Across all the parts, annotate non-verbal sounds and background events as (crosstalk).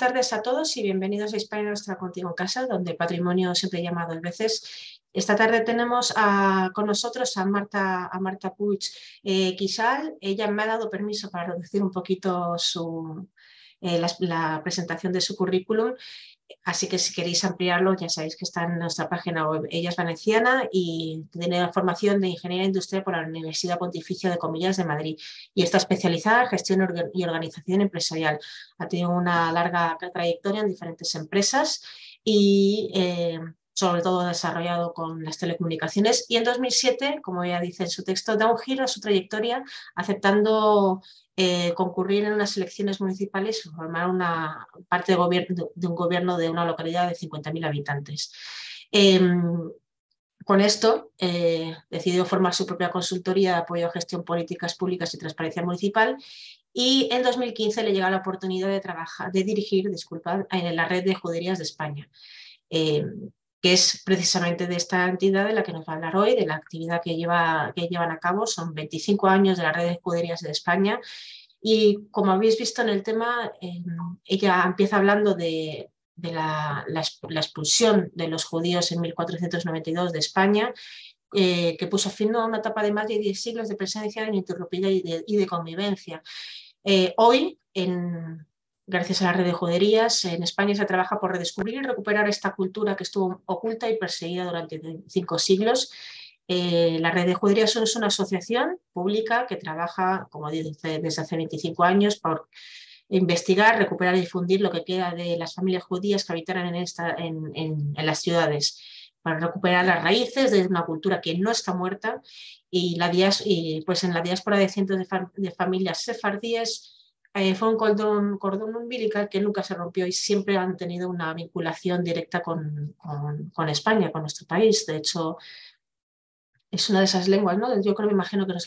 Buenas tardes a todos y bienvenidos a España Nuestra Contigo Casa, donde patrimonio siempre he llamado veces. Esta tarde tenemos ah, con nosotros a Marta, a Marta Puig eh, Quisal. Ella me ha dado permiso para reducir un poquito eh, la, presentación de su currículum Así que si queréis ampliarlo, ya sabéis que está en nuestra página web ella es Valenciana y tiene la formación de Ingeniería Industrial por la Universidad Pontificia de Comillas de Madrid. Y está especializada en gestión y organización empresarial. Ha tenido una larga trayectoria en diferentes empresas y eh, sobre todo desarrollado con las telecomunicaciones, y en 2007, como ya dice en su texto, da un giro a su trayectoria aceptando eh, concurrir en unas elecciones municipales y formar una parte de, de un gobierno de una localidad de 50.000 habitantes. Em, con esto eh, decidió formar su propia consultoría de apoyo a gestión políticas públicas y transparencia municipal y en 2015 le llega la oportunidad de, trabajar, de dirigir disculpa en la red de juderías de España. Em, que es precisamente de esta entidad de la que nos va a hablar hoy, de la actividad que, lleva, que llevan a cabo. Son 25 años de la red de escuderías de España. Y como habéis visto en el tema, em, ella empieza hablando de, la, expulsión de los judíos en 1492 de España, eh, que puso fin a una etapa de más de 10 siglos de presencia ininterrumpida y de, y de convivencia. Eh, hoy, en, Gracias a la red de juderías, en España se trabaja por redescubrir y recuperar esta cultura que estuvo oculta y perseguida durante cinco siglos. Eh, la red de juderías es una asociación pública que trabaja, como dice, desde hace 25 años por investigar, recuperar y difundir lo que queda de las familias judías que habitaron en, las ciudades para recuperar las raíces de una cultura que no está muerta y, pues en la diáspora de cientos de, de familias sefardíes eh, fue un cordón, cordón, umbilical que nunca se rompió y siempre han tenido una vinculación directa con, España, con nuestro país. De hecho, es una de esas lenguas, ¿no? Yo creo, me imagino que nos,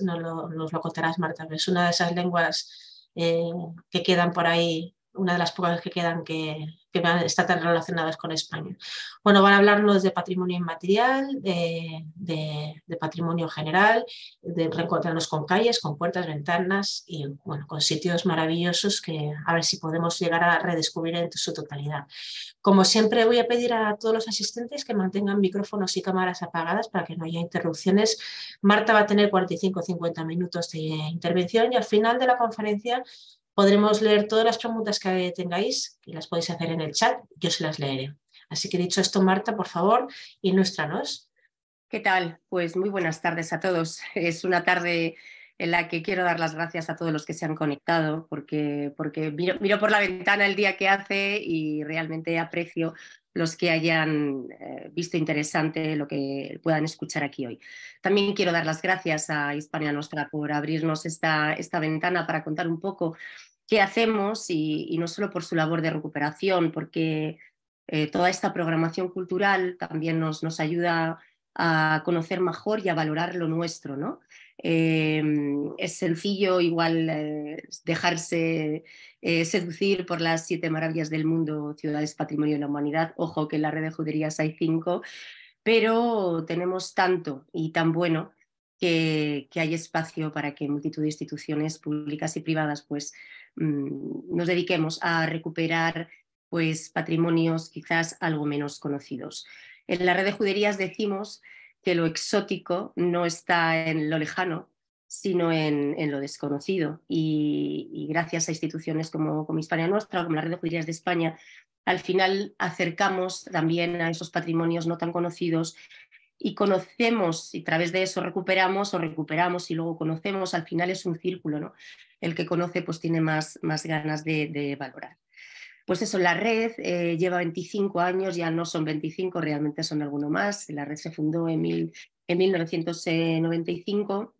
lo, contarás, Marta, pero es una de esas lenguas eh, que quedan por ahí una de las pocas que quedan que, que tan relacionadas con España. Bueno, van a hablarnos de patrimonio inmaterial, de, patrimonio general, de reencontrarnos con calles, con puertas, ventanas y bueno, con sitios maravillosos que a ver si podemos llegar a redescubrir en su totalidad. Como siempre, voy a pedir a todos los asistentes que mantengan micrófonos y cámaras apagadas para que no haya interrupciones. Marta va a tener 45 o 50 minutos de intervención y al final de la conferencia Podremos leer todas las preguntas que tengáis y las podéis hacer en el chat, yo se las leeré. Así que dicho esto, Marta, por favor, y nos. ¿Qué tal? Pues muy buenas tardes a todos. Es una tarde en la que quiero dar las gracias a todos los que se han conectado, porque, porque miro, por la ventana el día que hace y realmente aprecio los que hayan eh, visto interesante lo que puedan escuchar aquí hoy. También quiero dar las gracias a Hispania Nostra por abrirnos esta, esta ventana para contar un poco qué hacemos y, no solo por su labor de recuperación, porque eh, toda esta programación cultural también nos, nos ayuda a conocer mejor y a valorar lo nuestro, ¿no? Em, es sencillo igual eh, dejarse eh, seducir por las siete maravillas del mundo, ciudades patrimonio de la humanidad. Ojo que en la red de juderías hay cinco, pero tenemos tanto y tan bueno que, hay espacio para que multitud de instituciones públicas y privadas pues, mm, nos dediquemos a recuperar pues, patrimonios quizás algo menos conocidos. En la red de juderías decimos que lo exótico no está en lo lejano, sino en, lo desconocido. Y, gracias a instituciones como, como Hispania Nuestra, como la Red de Judías de España, al final acercamos también a esos patrimonios no tan conocidos y conocemos y a través de eso recuperamos o recuperamos y luego conocemos, al final es un círculo, ¿no? El que conoce pues tiene más, más ganas de valorar. Pues eso, la red eh, lleva 25 años, ya no son 25, realmente son alguno más. La red se fundó en, en 1995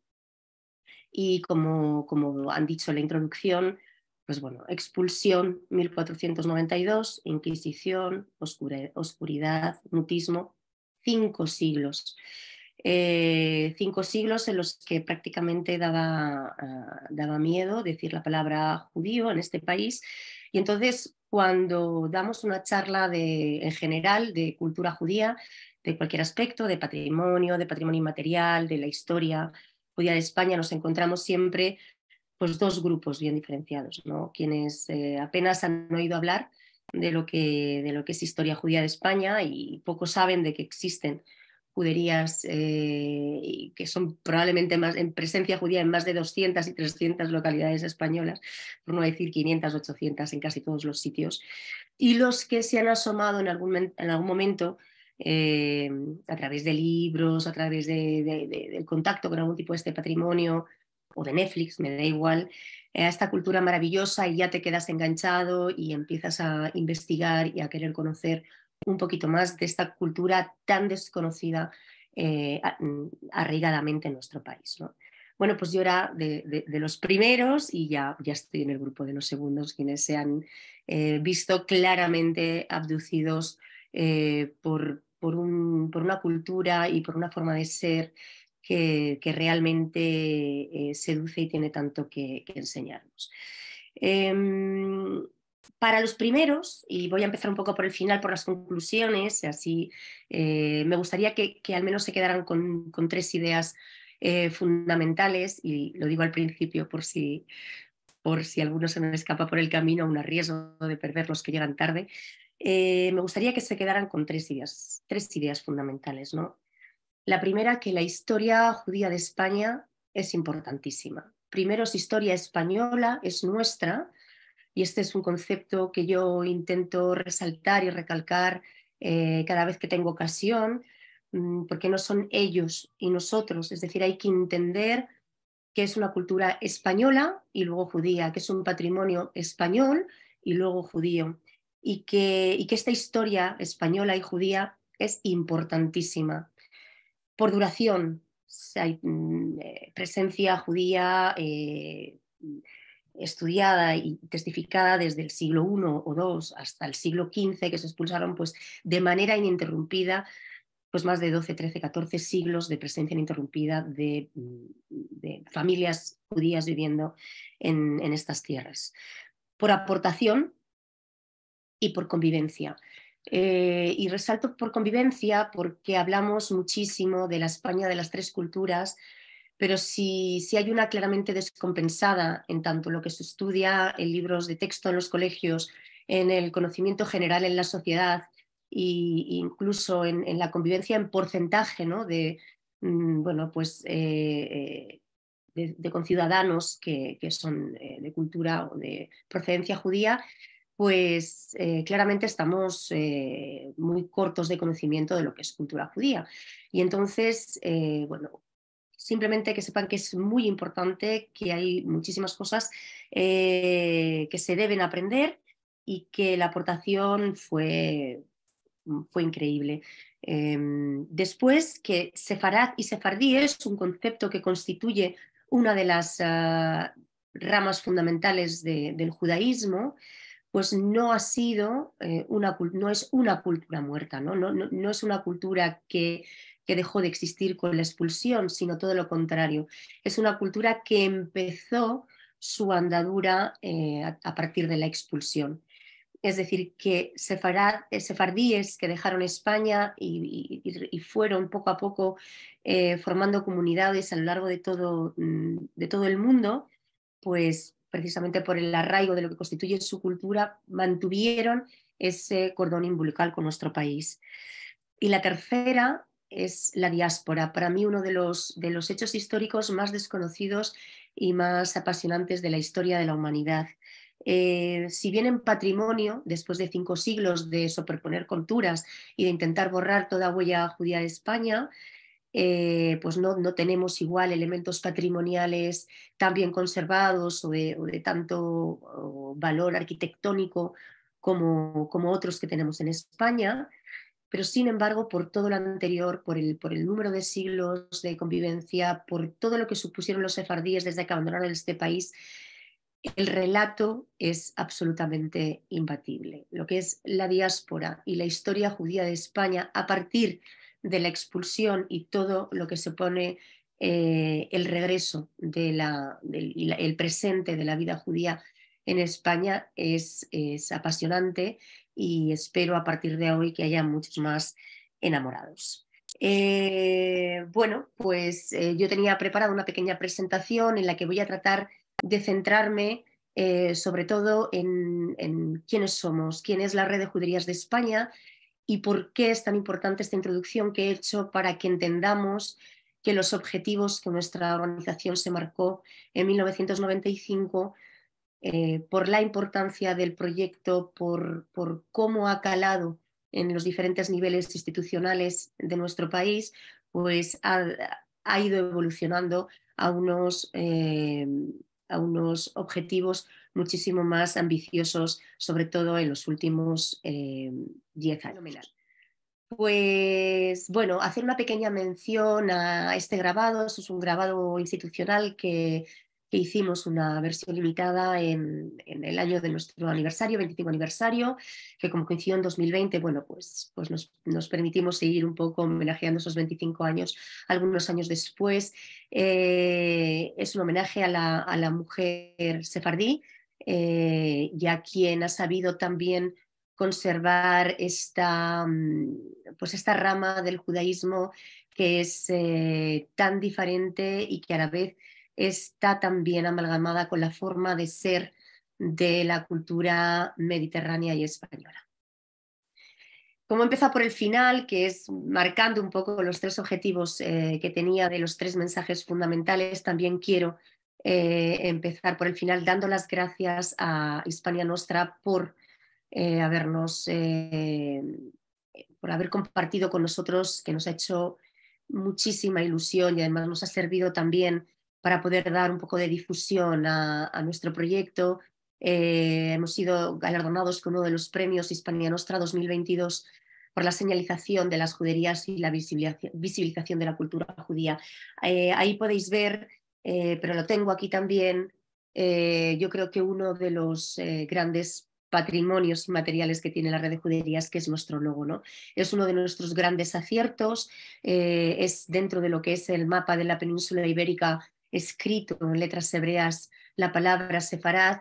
y como, como han dicho en la introducción, pues bueno, expulsión 1492, Inquisición, oscuridad, mutismo, cinco siglos. Eh, cinco siglos en los que prácticamente daba, ah, daba miedo decir la palabra judío en este país. Y entonces cuando damos una charla de, en general de cultura judía, de cualquier aspecto, de patrimonio, de patrimonio inmaterial, de la historia judía de España, nos encontramos siempre pues, dos grupos bien diferenciados, ¿no? quienes eh, apenas han oído hablar de lo, que, de lo que es historia judía de España y pocos saben de que existen juderías eh, que son probablemente más en presencia judía en más de 200 y 300 localidades españolas, por no decir 500, 800 en casi todos los sitios, y los que se han asomado en algún, en algún momento eh, a través de libros, a través del contacto con algún tipo de este patrimonio o de Netflix, me da igual, eh, a esta cultura maravillosa y ya te quedas enganchado y empiezas a investigar y a querer conocer un poquito más de esta cultura tan desconocida eh, mm, arraigadamente en nuestro país. ¿no? Bueno, pues yo era de, los primeros y ya, ya estoy en el grupo de los segundos, quienes se han eh, visto claramente abducidos eh, por, por, un, por, una cultura y por una forma de ser que, que realmente eh, seduce y tiene tanto que enseñarnos. Em, para los primeros, y voy a empezar un poco por el final, por las conclusiones, así eh, me gustaría que, al menos se quedaran con, tres ideas eh, fundamentales, y lo digo al principio por si, por si alguno se me escapa por el camino, un riesgo de perder los que llegan tarde. Eh, me gustaría que se quedaran con tres ideas, tres ideas fundamentales. ¿no? La primera, que la historia judía de España es importantísima. Primero, es historia española, es nuestra, y este es un concepto que yo intento resaltar y recalcar eh, cada vez que tengo ocasión, mm, porque no son ellos y nosotros. Es decir, hay que entender que es una cultura española y luego judía, que es un patrimonio español y luego judío. Y que, y que esta historia española y judía es importantísima. Por duración, hay mm, eh, presencia judía. Eh, estudiada y testificada desde el siglo I o II hasta el siglo XV, que se expulsaron pues, de manera ininterrumpida pues más de 12, 13, 14 siglos de presencia ininterrumpida de, mm, familias judías viviendo en, estas tierras, por aportación y por convivencia. Eh, y resalto por convivencia porque hablamos muchísimo de la España de las tres culturas, pero si, si, hay una claramente descompensada en tanto lo que se estudia en libros de texto en los colegios, en el conocimiento general en la sociedad e incluso en, la convivencia en porcentaje ¿no? de, mm, bueno, pues, eh, eh, de, conciudadanos que, que, son eh, de cultura o de procedencia judía, pues claramente estamos muy cortos de conocimiento de lo que es cultura judía. Y entonces, bueno, simplemente que sepan que es muy importante, que hay muchísimas cosas eh, que se deben aprender y que la aportación fue, fue increíble. Em, después, que sefarad y sefardí es un concepto que constituye una de las ah, ramas fundamentales del judaísmo, pues no ha sido eh, una, no es una cultura muerta, No, no, no es una cultura que que dejó de existir con la expulsión, sino todo lo contrario. Es una cultura que empezó su andadura eh, a, partir de la expulsión. Es decir, que eh, sefardíes que dejaron España y, fueron poco a poco eh, formando comunidades a lo largo de todo, mm, de todo el mundo, pues precisamente por el arraigo de lo que constituye su cultura, mantuvieron ese cordón umbilical con nuestro país. Y la tercera es la diáspora. Para mí uno de los, de los hechos históricos más desconocidos y más apasionantes de la historia de la humanidad. Eh, si bien en patrimonio, después de cinco siglos de superponer culturas y de intentar borrar toda huella judía de España, eh, pues no, tenemos igual elementos patrimoniales tan bien conservados o de, o de tanto valor arquitectónico como, como otros que tenemos en España pero sin embargo, por todo lo anterior, por el, número de siglos de convivencia, por todo lo que supusieron los sefardíes desde que abandonaron este país, el relato es absolutamente imbatible. Lo que es la diáspora y la historia judía de España a partir de la expulsión y todo lo que supone eh, el regreso de del, el presente de la vida judía en España es apasionante y espero a partir de hoy que haya muchos más enamorados. Eh, bueno, pues eh, yo tenía preparada una pequeña presentación en la que voy a tratar de centrarme eh, sobre todo en, en, quiénes somos, quién es la Red de Juderías de España y por qué es tan importante esta introducción que he hecho para que entendamos que los objetivos que nuestra organización se marcó en 1995 eh, por la importancia del proyecto, por, cómo ha calado en los diferentes niveles institucionales de nuestro país, pues ha, ido evolucionando a unos, eh, a unos, objetivos muchísimo más ambiciosos, sobre todo en los últimos 10 eh, años. Pues bueno, hacer una pequeña mención a este grabado. es un grabado institucional que que hicimos una versión limitada en, el año de nuestro aniversario, 25 aniversario, que como coincidió en 2020, bueno, pues, pues nos, permitimos seguir un poco homenajeando esos 25 años algunos años después. Eh, es un homenaje a la, mujer sefardí eh, y a quien ha sabido también conservar esta, mm, pues esta rama del judaísmo que es eh, tan diferente y que a la vez está también amalgamada con la forma de ser de la cultura mediterránea y española. Como empieza por el final, que es marcando un poco los tres objetivos eh, que tenía de los tres mensajes fundamentales, también quiero eh, empezar por el final dando las gracias a Hispania Nostra por eh, habernos, por haber compartido con nosotros, que nos ha hecho muchísima ilusión y además nos ha servido también para poder dar un poco de difusión a, nuestro proyecto. Eh, hemos sido galardonados con uno de los premios Hispania Nostra 2022 por la señalización de las juderías y la visibilización de la cultura judía. Eh, ahí podéis ver, eh, pero lo tengo aquí también, yo creo que uno de los grandes patrimonios materiales que tiene la red de juderías, que es nuestro logo. ¿no? Es uno de nuestros grandes aciertos, es dentro de lo que es el mapa de la península ibérica escrito en letras hebreas la palabra sefarad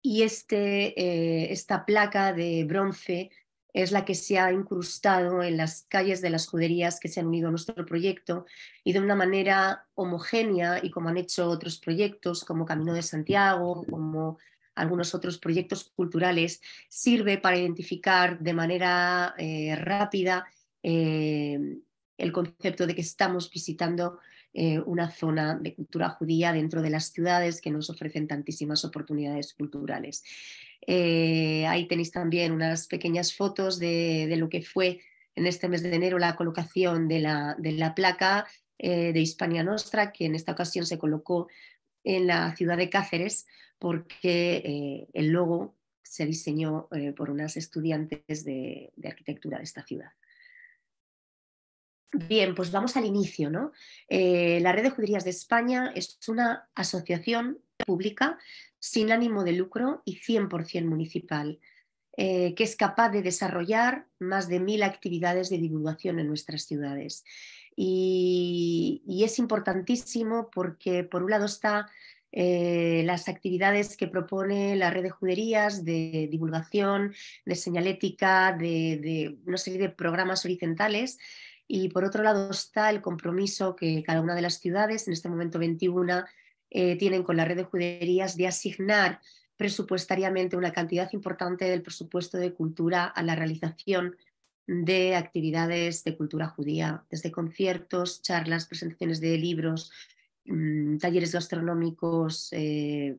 y este, eh, esta placa de bronce es la que se ha incrustado en las calles de las juderías que se han unido a nuestro proyecto y de una manera homogénea y como han hecho otros proyectos como Camino de Santiago, como algunos otros proyectos culturales, sirve para identificar de manera eh, rápida eh, el concepto de que estamos visitando eh, una zona de cultura judía dentro de las ciudades que nos ofrecen tantísimas oportunidades culturales. Eh, ahí tenéis también unas pequeñas fotos de, lo que fue en este mes de enero la colocación de la, placa eh, de Hispania Nostra, que en esta ocasión se colocó en la ciudad de Cáceres, porque el logo se diseñó por unas estudiantes de arquitectura de esta ciudad. Bien, pues vamos al inicio, ¿no? Eh, la Red de Juderías de España es una asociación pública sin ánimo de lucro y 100% municipal, eh, que es capaz de desarrollar más de mil actividades de divulgación en nuestras ciudades. Y, es importantísimo porque, por un lado, está eh, las actividades que propone la red de juderías de divulgación, de señalética, de, de una serie de programas horizontales y por otro lado está el compromiso que cada una de las ciudades, en este momento 21, eh, tienen con la red de juderías de asignar presupuestariamente una cantidad importante del presupuesto de cultura a la realización de actividades de cultura judía, desde conciertos, charlas, presentaciones de libros, mm, talleres gastronómicos, eh,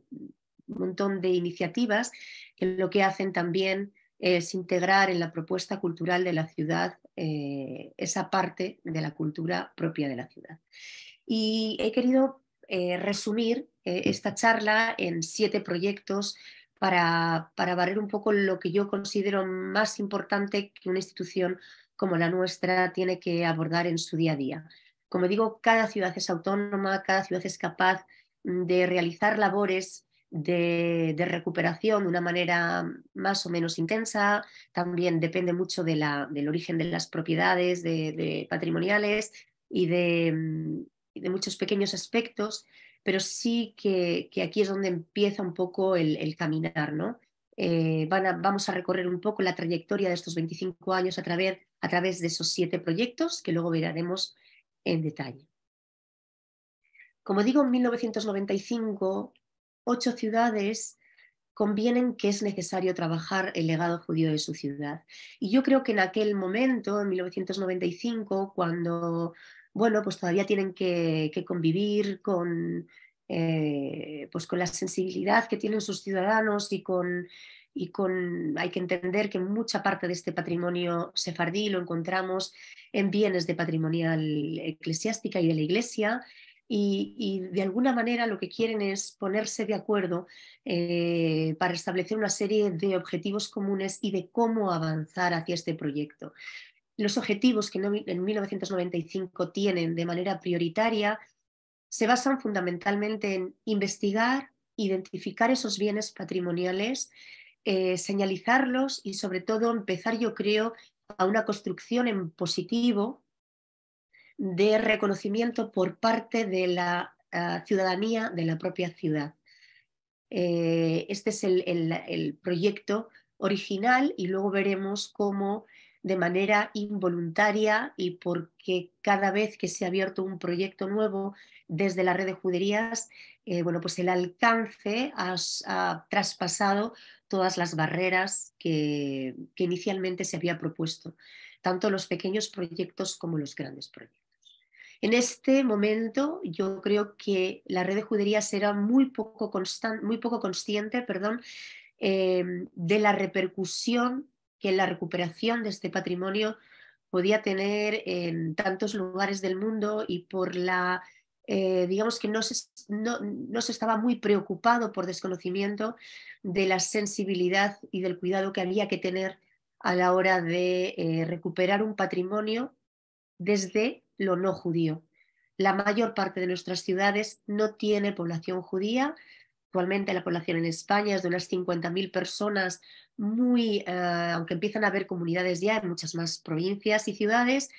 un montón de iniciativas que lo que hacen también es integrar en la propuesta cultural de la ciudad eh, esa parte de la cultura propia de la ciudad. Y he querido eh, resumir eh, esta charla en siete proyectos para, para barrer un poco lo que yo considero más importante que una institución como la nuestra tiene que abordar en su día a día. Como digo, cada ciudad es autónoma, cada ciudad es capaz de realizar labores de, recuperación de una manera más o menos intensa, también depende mucho de la, del origen de las propiedades de, patrimoniales mm, y de, muchos pequeños aspectos, pero sí que, aquí es donde empieza un poco el, caminar, ¿no? Eh, vamos a recorrer un poco la trayectoria de estos 25 años a través, a través de esos siete proyectos que luego veremos en detalle. Como digo, en 1995 ocho ciudades convienen que es necesario trabajar el legado judío de su ciudad. Y yo creo que en aquel momento, en 1995, cuando, bueno, pues todavía tienen que, convivir con, eh, pues con la sensibilidad que tienen sus ciudadanos y con, y con, hay que entender que mucha parte de este patrimonio sefardí lo encontramos en bienes de patrimonial eclesiástica y de la iglesia y, de alguna manera lo que quieren es ponerse de acuerdo eh, para establecer una serie de objetivos comunes y de cómo avanzar hacia este proyecto. Los objetivos que en 1995 tienen de manera prioritaria se basan fundamentalmente en investigar, identificar esos bienes patrimoniales, eh, señalizarlos y sobre todo empezar, yo creo, a una construcción en positivo de reconocimiento por parte de la eh, ciudadanía de la propia ciudad. Eh, este es el, proyecto original y luego veremos cómo de manera involuntaria y porque cada vez que se ha abierto un proyecto nuevo desde la red de juderías, eh, bueno, pues el alcance ha, traspasado todas las barreras que inicialmente se había propuesto, tanto los pequeños proyectos como los grandes proyectos. En este momento yo creo que la red de juderías era muy poco, muy poco consciente em, de la repercusión que la recuperación de este patrimonio podía tener en tantos lugares del mundo y por la eh, digamos que no se, no, se, estaba muy preocupado por desconocimiento de la sensibilidad y del cuidado que había que tener a la hora de eh, recuperar un patrimonio desde lo no judío. La mayor parte de nuestras ciudades no tiene población judía. Actualmente la población en España es de unas 50.000 personas, muy, eh, aunque empiezan a haber comunidades ya en muchas más provincias y ciudades,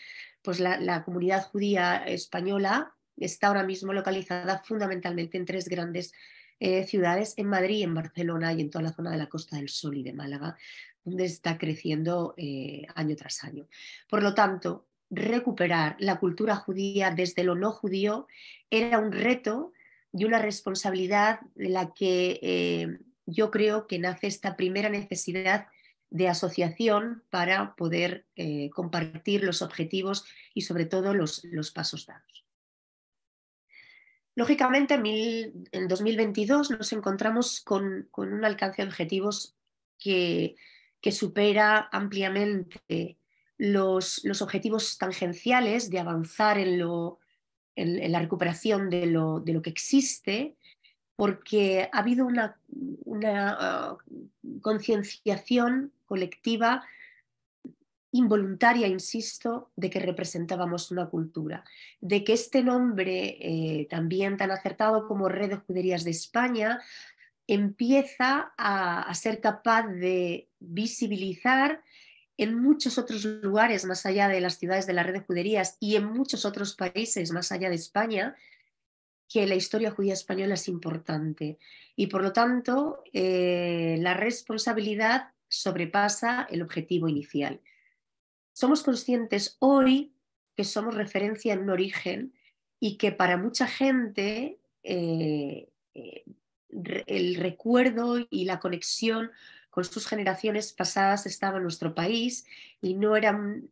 pues la, comunidad judía española está ahora mismo localizada fundamentalmente en tres grandes eh, ciudades, en Madrid, en Barcelona y en toda la zona de la Costa del Sol y de Málaga, donde está creciendo eh, año tras año. Por lo tanto, recuperar la cultura judía desde lo no judío era un reto y una responsabilidad de la que eh, yo creo que nace esta primera necesidad de asociación para poder eh, compartir los objetivos y sobre todo los, pasos dados. Lógicamente, en, 2022 nos encontramos con, un alcance de objetivos que, que supera ampliamente los, objetivos tangenciales de avanzar en, la recuperación de lo, que existe, porque ha habido una, uh, concienciación colectiva involuntaria, insisto, de que representábamos una cultura, de que este nombre, eh, también tan acertado como Red de Juderías de España, empieza a ser capaz de visibilizar en muchos otros lugares más allá de las ciudades de la red de juderías y en muchos otros países más allá de España, que la historia judía española es importante. Y por lo tanto, eh, la responsabilidad sobrepasa el objetivo inicial. Somos conscientes hoy que somos referencia en un origen y que para mucha gente eh, eh, el recuerdo y la conexión con sus generaciones pasadas estaba en nuestro país y no eran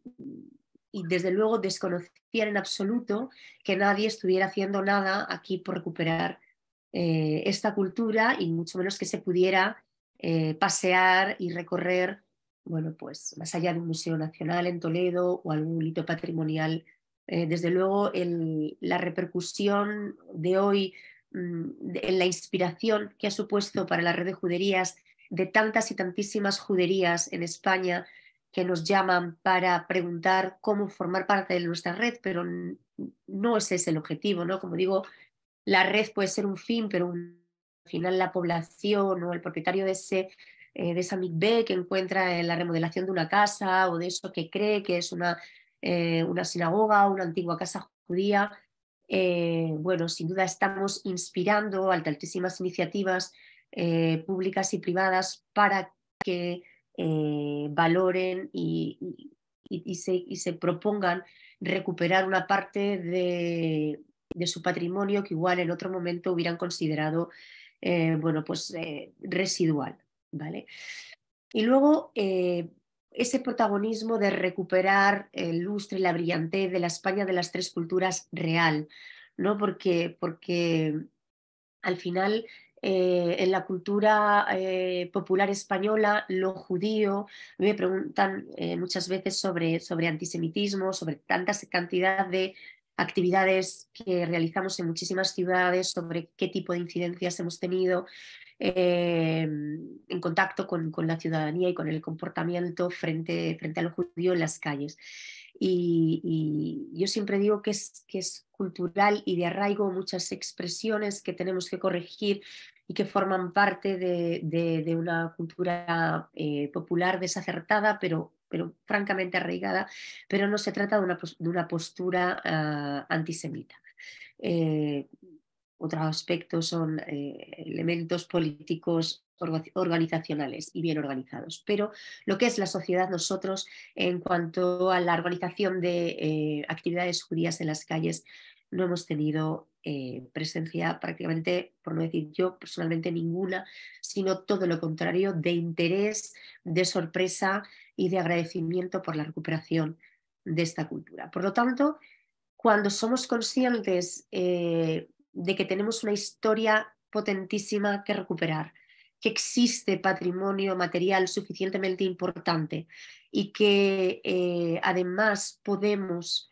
y desde luego desconocían en absoluto que nadie estuviera haciendo nada aquí por recuperar eh, esta cultura y mucho menos que se pudiera eh, pasear y recorrer, bueno, pues más allá de un museo nacional en Toledo o algún hito patrimonial. Eh, desde luego la repercusión de hoy, mm, en la inspiración que ha supuesto para la red de juderías de tantas y tantísimas juderías en España que nos llaman para preguntar cómo formar parte de nuestra red, pero no ese es el objetivo, ¿no? Como digo, la red puede ser un fin, pero al final la población o el propietario de, ese, eh, de esa MIGB que encuentra en la remodelación de una casa o de eso que cree que es una, eh, una sinagoga, una antigua casa judía, eh, bueno, sin duda estamos inspirando altísimas iniciativas eh, públicas y privadas para que eh, valoren y, y, se, propongan recuperar una parte de, su patrimonio que igual en otro momento hubieran considerado eh, bueno, pues, residual. ¿vale? Y luego ese protagonismo de recuperar el lustre, y la brillantez de la España de las tres culturas real, ¿no? Porque, porque al final eh, en la cultura eh, popular española, lo judío. Me preguntan eh, muchas veces sobre, sobre antisemitismo, sobre tanta cantidad de actividades que realizamos en muchísimas ciudades, sobre qué tipo de incidencias hemos tenido en contacto con, la ciudadanía y con el comportamiento frente, frente a lo judío en las calles. Y, yo siempre digo que es, que es cultural y de arraigo muchas expresiones que tenemos que corregir, y que forman parte de, una cultura eh, popular desacertada, pero, pero francamente arraigada, pero no se trata de una, postura ah, antisemita. Eh, Otro aspecto aspectos son eh, elementos políticos organizacionales y bien organizados. Pero lo que es la sociedad nosotros en cuanto a la organización de actividades judías en las calles no hemos tenido eh, presencia prácticamente, por no decir yo personalmente ninguna, sino todo lo contrario, de interés, de sorpresa y de agradecimiento por la recuperación de esta cultura. Por lo tanto, cuando somos conscientes eh, de que tenemos una historia potentísima que recuperar, que existe patrimonio material suficientemente importante y que eh, además podemos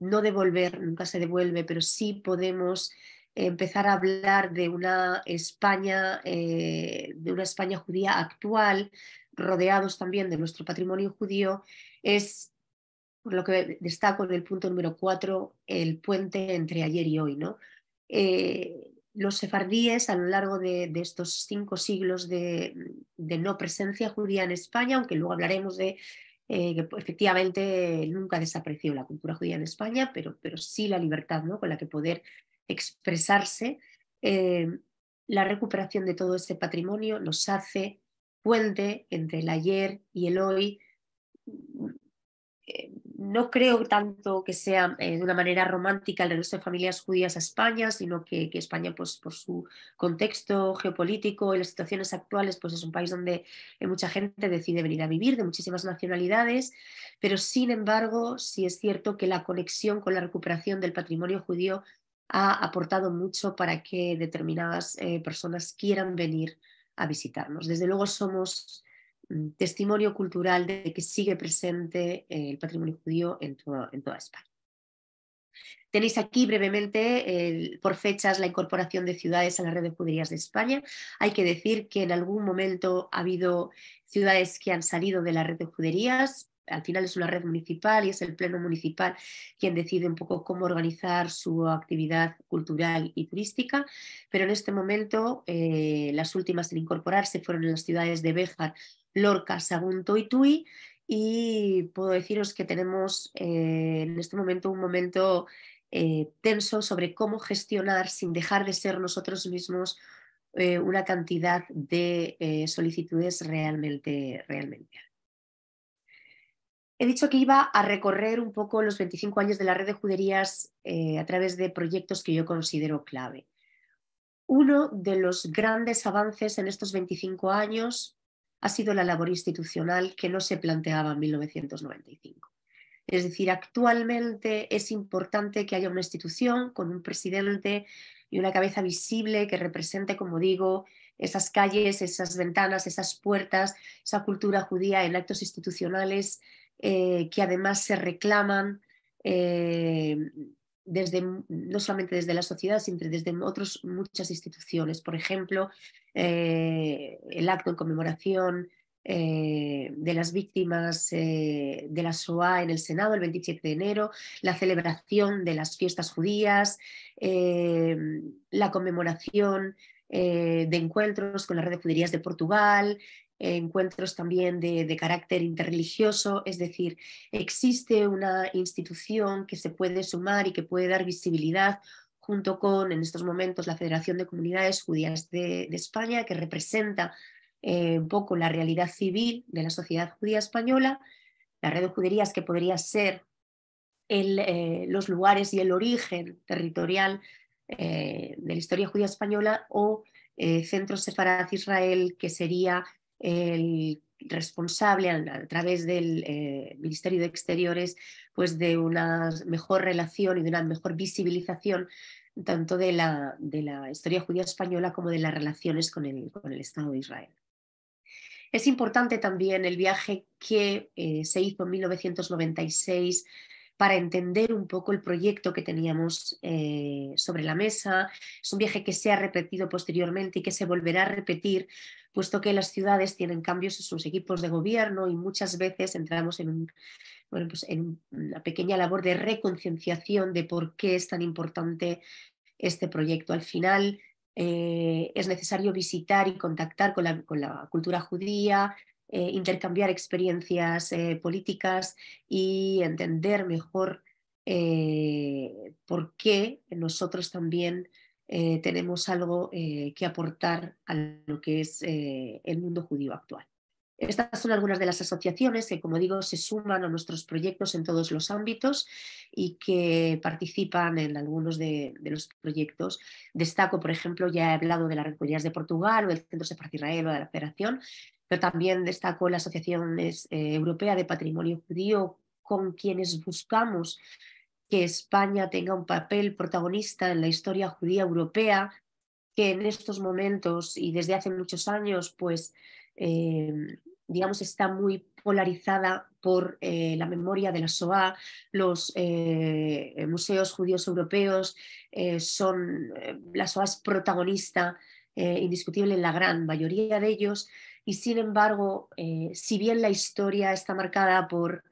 no devolver, nunca se devuelve, pero sí podemos empezar a hablar de una España, eh, de una España judía actual, rodeados también de nuestro patrimonio judío, es lo que destaco en el punto número cuatro, el puente entre ayer y hoy. ¿no? Eh, los sefardíes a lo largo de, estos cinco siglos de, no presencia judía en España, aunque luego hablaremos de eh, que efectivamente nunca desapareció la cultura judía en España, pero, pero sí la libertad ¿no? con la que poder expresarse. Eh, la recuperación de todo ese patrimonio nos hace puente entre el ayer y el hoy, mm, eh, no creo tanto que sea eh, de una manera romántica el regreso de familias judías a España, sino que, España, pues, por su contexto geopolítico y las situaciones actuales, pues es un país donde eh, mucha gente decide venir a vivir, de muchísimas nacionalidades, pero sin embargo, sí es cierto que la conexión con la recuperación del patrimonio judío ha aportado mucho para que determinadas eh, personas quieran venir a visitarnos. Desde luego somos Mm, testimonio cultural de que sigue presente eh, el patrimonio judío en, toda España. Tenéis aquí brevemente por fechas la incorporación de ciudades a la red de juderías de España. Hay que decir que en algún momento ha habido ciudades que han salido de la red de juderías. Al final es una red municipal y es el pleno municipal quien decide un poco cómo organizar su actividad cultural y turística. Pero en este momento eh, las últimas en incorporarse fueron en las ciudades de Béjar, Lorca, Sagunto y Tui. Y puedo deciros que tenemos eh, en este momento un momento eh, tenso sobre cómo gestionar sin dejar de ser nosotros mismos eh, una cantidad de solicitudes realmente, realmente He dicho que iba a recorrer un poco los 25 años de la red de juderías a través de proyectos que yo considero clave. Uno de los grandes avances en estos 25 años ha sido la labor institucional que no se planteaba en 1995. Es decir, actualmente es importante que haya una institución con un presidente y una cabeza visible que represente, como digo, esas calles, esas ventanas, esas puertas, esa cultura judía en actos institucionales eh, que además se reclaman eh, desde, no solamente desde la sociedad, sino desde otras muchas instituciones. Por ejemplo, eh, el acto de conmemoración eh, de las víctimas eh, de la SOA en el Senado el 27 de enero, la celebración de las fiestas judías, la conmemoración de encuentros con la red de juderías de Portugal, encuentros también de, de, carácter interreligioso, es decir, existe una institución que se puede sumar y que puede dar visibilidad junto con, en estos momentos, la Federación de Comunidades Judías de, España, que representa eh, un poco la realidad civil de la sociedad judía española, la red de juderías que podría ser el, eh, los lugares y el origen territorial eh, de la historia judía española o Centro Sefaraz Israel, que sería el responsable a, través del eh, Ministerio de Exteriores pues de una mejor relación y de una mejor visibilización tanto de la, de la historia judía española como de las relaciones con el, con el Estado de Israel. Es importante también el viaje que eh, se hizo en 1996 para entender un poco el proyecto que teníamos eh, sobre la mesa. Es un viaje que se ha repetido posteriormente y que se volverá a repetir, puesto que las ciudades tienen cambios en sus equipos de gobierno y muchas veces entramos en, pues, una pequeña labor de reconcienciación de por qué es tan importante este proyecto. Al final, eh, es necesario visitar y contactar con la, cultura judía, eh, intercambiar experiencias eh, políticas y entender mejor eh, por qué nosotros también tenemos algo que aportar a lo que es el mundo judío actual. Estas son algunas de las asociaciones que, como digo, se suman a nuestros proyectos en todos los ámbitos y que participan en algunos de, los proyectos. Destaco, por ejemplo, ya he hablado de las Red de Portugal o del Centro de Israel o de la Federación, pero también destacó la Asociación eh, Europea de Patrimonio Judío, con quienes buscamos que España tenga un papel protagonista en la historia judía europea, que en estos momentos y desde hace muchos años, pues, em, digamos, está muy polarizada por eh, la memoria de la SOA. Los eh, museos judíos europeos son, la SOA protagonista indiscutible en la gran mayoría de ellos, y sin embargo, eh, si bien la historia está marcada por,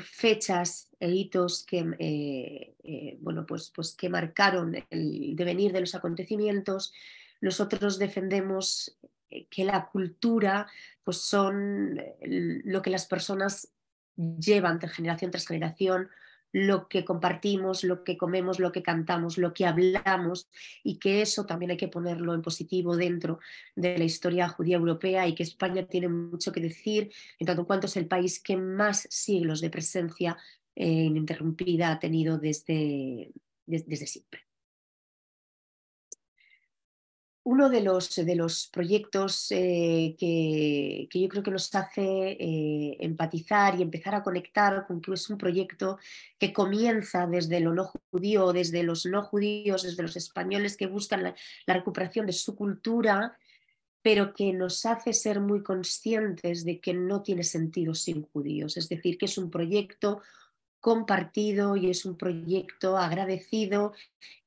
fechas e hitos que, eh, eh, bueno, pues, pues, que marcaron el devenir de los acontecimientos, nosotros defendemos que la cultura pues son lo que las personas llevan de generación tras generación lo que compartimos, lo que comemos, lo que cantamos, lo que hablamos, y que eso también hay que ponerlo en positivo dentro de la historia judía europea y que España tiene mucho que decir, en tanto cuanto es el país que más siglos de presencia eh, ininterrumpida ha tenido desde siempre uno de los, de los proyectos eh, que, yo creo que nos hace eh, empatizar y empezar a conectar con que es un proyecto que comienza desde lo no judío, desde los no judíos, desde los españoles que buscan la, la recuperación de su cultura, pero que nos hace ser muy conscientes de que no tiene sentido sin judíos. Es decir, que es un proyecto compartido y es un proyecto agradecido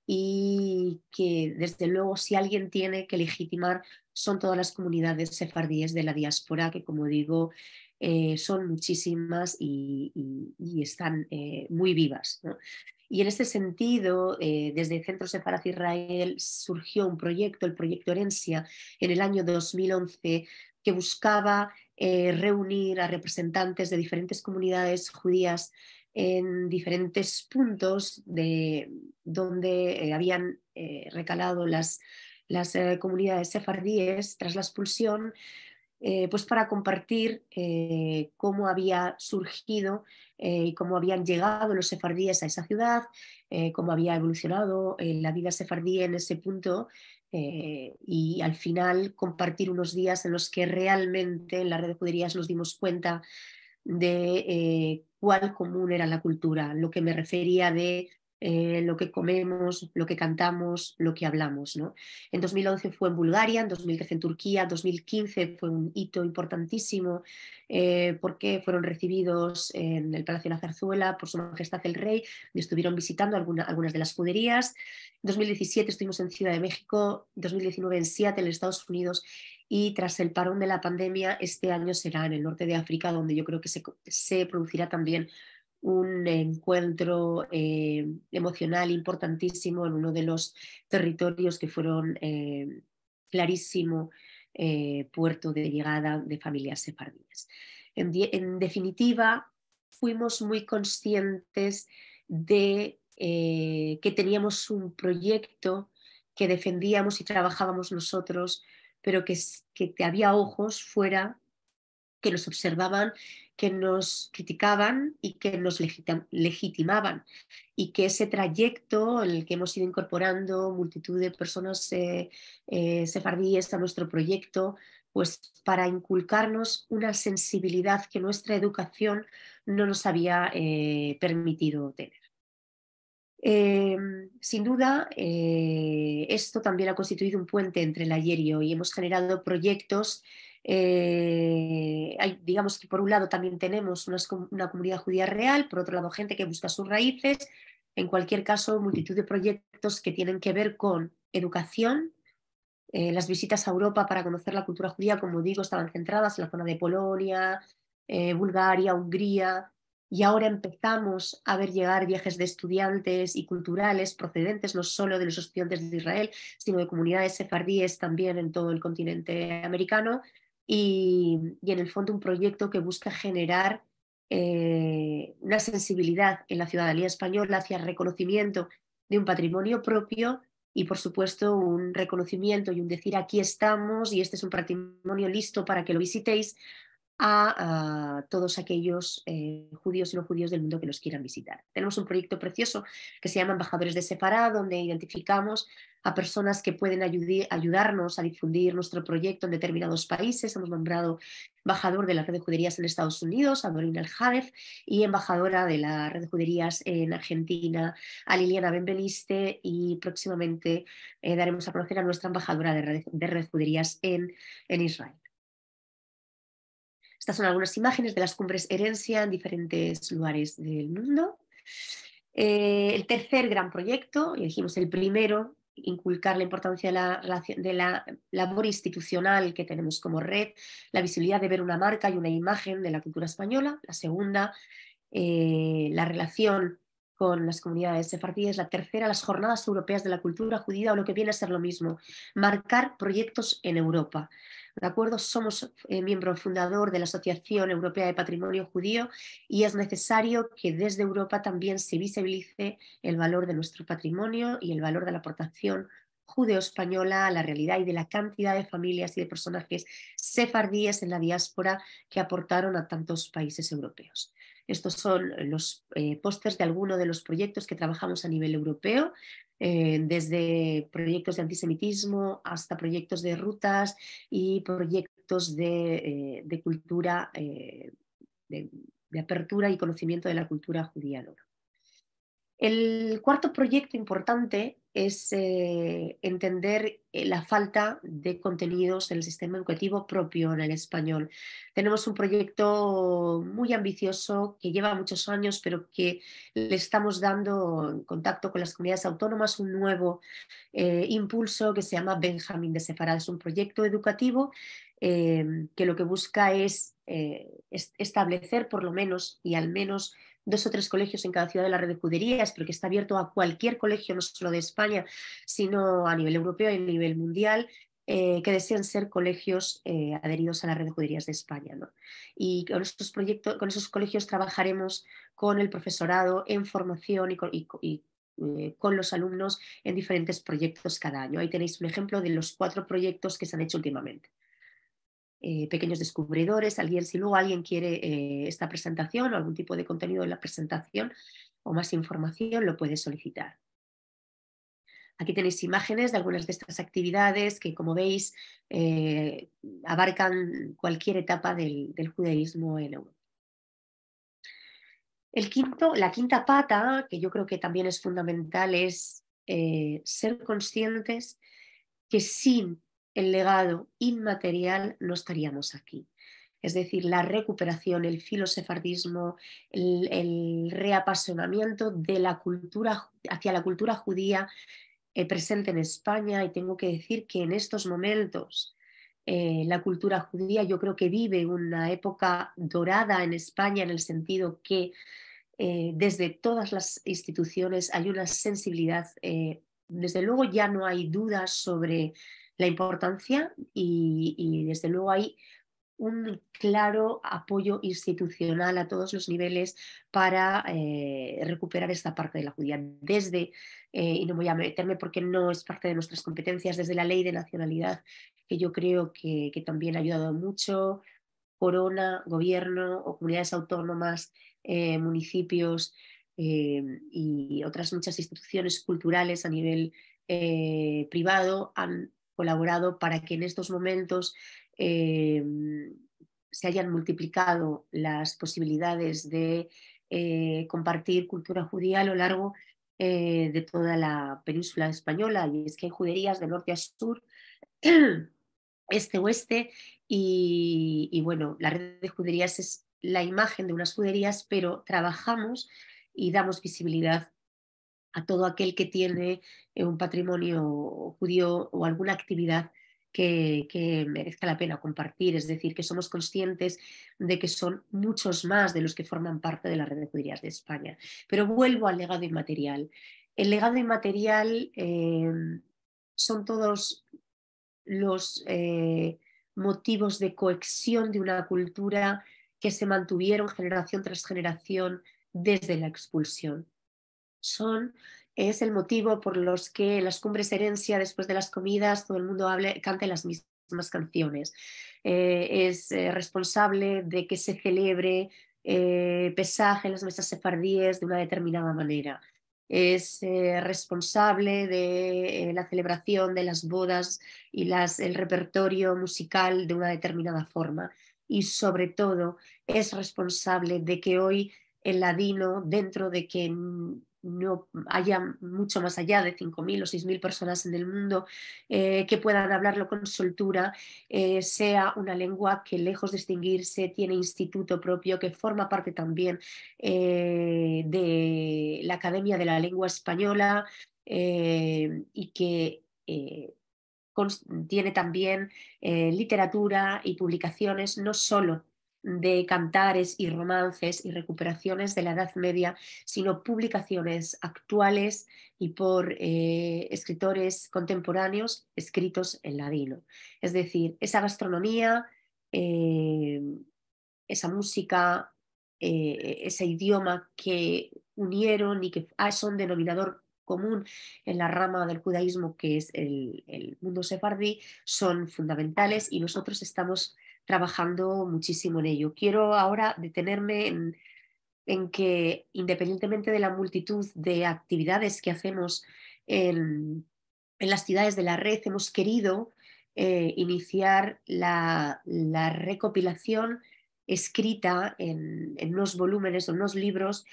y que desde luego si alguien tiene que legitimar son todas las comunidades sefardíes de la diáspora que como digo eh, son muchísimas y, están eh, muy vivas. Y en este sentido, eh, desde el Centro Sefaraz Israel surgió un proyecto, el proyecto Herencia, en el año 2011, que buscaba reunir a representantes de diferentes comunidades judías en diferentes puntos de donde eh, habían eh, recalado las, las eh, comunidades sefardíes tras la expulsión, pues para compartir cómo había surgido y cómo habían llegado los sefardíes a esa ciudad, cómo había evolucionado la vida sefardí en ese punto y al final compartir unos días en los que realmente en la red de juderías nos dimos cuenta de eh, cuál común era la cultura, lo que me refería de eh, lo que comemos, lo que cantamos, lo que hablamos. ¿no? En 2011 fue en Bulgaria, en 2013 en Turquía, 2015 fue un hito importantísimo eh, porque fueron recibidos en el Palacio de la Zarzuela por Su Majestad el Rey y estuvieron visitando algunas de las juderías. En 2017 estuvimos en Ciudad de México, en 2019 en Seattle, en Estados Unidos y tras el parón de la pandemia, este año será en el norte de África, donde yo creo que se, producirá también un encuentro eh, emocional importantísimo en uno de los territorios que fueron eh, clarísimo eh, puerto de llegada de familias sefardíes. en definitiva, fuimos muy conscientes de que teníamos un proyecto que defendíamos y trabajábamos nosotros pero que, había ojos fuera que nos observaban, que nos criticaban y que nos legitimaban. Y que ese trayecto en el que hemos ido incorporando multitud de personas eh, eh, sefardíes a nuestro proyecto, pues para inculcarnos una sensibilidad que nuestra educación no nos había eh, permitido tener. Eh, sin duda, eh, esto también ha constituido un puente entre el ayer y hoy. Hemos generado proyectos eh, digamos que por un lado también tenemos una, comunidad judía real, por otro lado gente que busca sus raíces, en cualquier caso multitud de proyectos que tienen que ver con educación. las visitas a Europa para conocer la cultura judía, como digo, estaban centradas en la zona de Polonia, Bulgaria, Hungría, y ahora empezamos a ver llegar viajes de estudiantes y culturales procedentes no solo de los estudiantes de Israel, sino de comunidades sefardíes también en todo el continente americano y, en el fondo un proyecto que busca generar eh, una sensibilidad en la ciudadanía española hacia el reconocimiento de un patrimonio propio y por supuesto un reconocimiento y un decir aquí estamos y este es un patrimonio listo para que lo visitéis a, todos aquellos eh, judíos y no judíos del mundo que nos quieran visitar. Tenemos un proyecto precioso que se llama Embajadores de Separá, donde identificamos a personas que pueden ayudarnos a difundir nuestro proyecto en determinados países. Hemos nombrado embajador de la Red de Juderías en Estados Unidos, a Dorina Jadef, y embajadora de la Red de Juderías en Argentina, a Liliana Benbeliste, y próximamente eh, daremos a conocer a nuestra embajadora de Red, de Juderías en Israel. Estas son algunas imágenes de las cumbres herencia en diferentes lugares del mundo. Eh, el tercer gran proyecto, y dijimos el primero, inculcar la importancia de la, de la labor institucional que tenemos como red, la visibilidad de ver una marca y una imagen de la cultura española. La segunda, eh, la relación con las comunidades sefardíes, la tercera, las jornadas europeas de la cultura judía o lo que viene a ser lo mismo, marcar proyectos en Europa. ¿De acuerdo? Somos eh, miembro fundador de la Asociación Europea de Patrimonio Judío y es necesario que desde Europa también se visibilice el valor de nuestro patrimonio y el valor de la aportación judeo-española a la realidad y de la cantidad de familias y de personajes sefardíes en la diáspora que aportaron a tantos países europeos. Estos son los eh, pósters de algunos de los proyectos que trabajamos a nivel europeo. Eh, desde proyectos de antisemitismo hasta proyectos de rutas y proyectos de, eh, cultura, eh, de, apertura y conocimiento de la cultura judía en el cuarto proyecto importante es eh, entender eh, la falta de contenidos en el sistema educativo propio en el español. Tenemos un proyecto muy ambicioso que lleva muchos años, pero que le estamos dando en contacto con las comunidades autónomas un nuevo eh, impulso que se llama Benjamín de Separadas. Es un proyecto educativo que lo que busca es establecer por lo menos y al menos dos o tres colegios en cada ciudad de la red de juderías, pero que está abierto a cualquier colegio, no solo de España, sino a nivel europeo y a nivel mundial, eh, que desean ser colegios eh, adheridos a la red de juderías de España. Y con esos, proyectos, con esos colegios trabajaremos con el profesorado en formación y, eh, con los alumnos en diferentes proyectos cada año. Ahí tenéis un ejemplo de los cuatro proyectos que se han hecho últimamente. Eh, pequeños descubridores, alguien, si luego alguien quiere eh, esta presentación o algún tipo de contenido de la presentación o más información, lo puede solicitar. Aquí tenéis imágenes de algunas de estas actividades que, como veis, eh, abarcan cualquier etapa del, judaísmo en Europa. El quinto, la quinta pata, que yo creo que también es fundamental, es ser conscientes que sin el legado inmaterial, no estaríamos aquí. Es decir, la recuperación, el filosefardismo, el, reapasionamiento de la cultura, hacia la cultura judía eh, presente en España. Y tengo que decir que en estos momentos eh, la cultura judía yo creo que vive una época dorada en España en el sentido que eh, desde todas las instituciones hay una sensibilidad. desde luego ya no hay dudas sobre la importancia y, desde luego hay un claro apoyo institucional a todos los niveles para eh, recuperar esta parte de la judía. Desde, eh, y no voy a meterme porque no es parte de nuestras competencias, desde la ley de nacionalidad, que yo creo que, también ha ayudado mucho, corona, gobierno o comunidades autónomas, eh, municipios y otras muchas instituciones culturales a nivel privado han colaborado para que en estos momentos eh, se hayan multiplicado las posibilidades de eh, compartir cultura judía a lo largo eh, de toda la península española. Y es que hay juderías de norte a sur, (clears throat) este oeste, y, y bueno, la red de juderías es la imagen de unas juderías, pero trabajamos y damos visibilidad a todo aquel que tiene eh, un patrimonio judío o alguna actividad que, merezca la pena compartir, es decir, que somos conscientes de que son muchos más de los que forman parte de la red de judías de España. Pero vuelvo al legado inmaterial. El legado inmaterial em, son todos los eh, motivos de cohesión de una cultura que se mantuvieron generación tras generación desde la expulsión son es el motivo por los que las cumbres herencia, después de las comidas, todo el mundo hable, cante las mismas canciones. Eh, es eh, responsable de que se celebre eh, pesaje en las mesas sefardíes de una determinada manera. Es responsable de la celebración de las bodas y las, el repertorio musical de una determinada forma. Y sobre todo es responsable de que hoy el ladino, dentro de que mm, no haya mucho más allá de 5.000 o 6.000 personas en el mundo eh, que puedan hablarlo con soltura, eh, sea una lengua que lejos de extinguirse tiene instituto propio, que forma parte también eh, de la Academia de la Lengua Española y que tiene también literatura y publicaciones no solo de cantares y romances y recuperaciones de la Edad Media, sino publicaciones actuales y por eh, escritores contemporáneos escritos en ladino. Es decir, esa gastronomía, eh, esa música, eh, ese idioma que unieron y que ah, son denominador común en la rama del judaísmo que es el, el mundo sefardí, son fundamentales y nosotros estamos trabajando muchísimo en ello. Quiero ahora detenerme en, que independientemente de la multitud de actividades que hacemos en, las ciudades de la red, hemos querido eh, iniciar la, recopilación escrita en, unos volúmenes o unos libros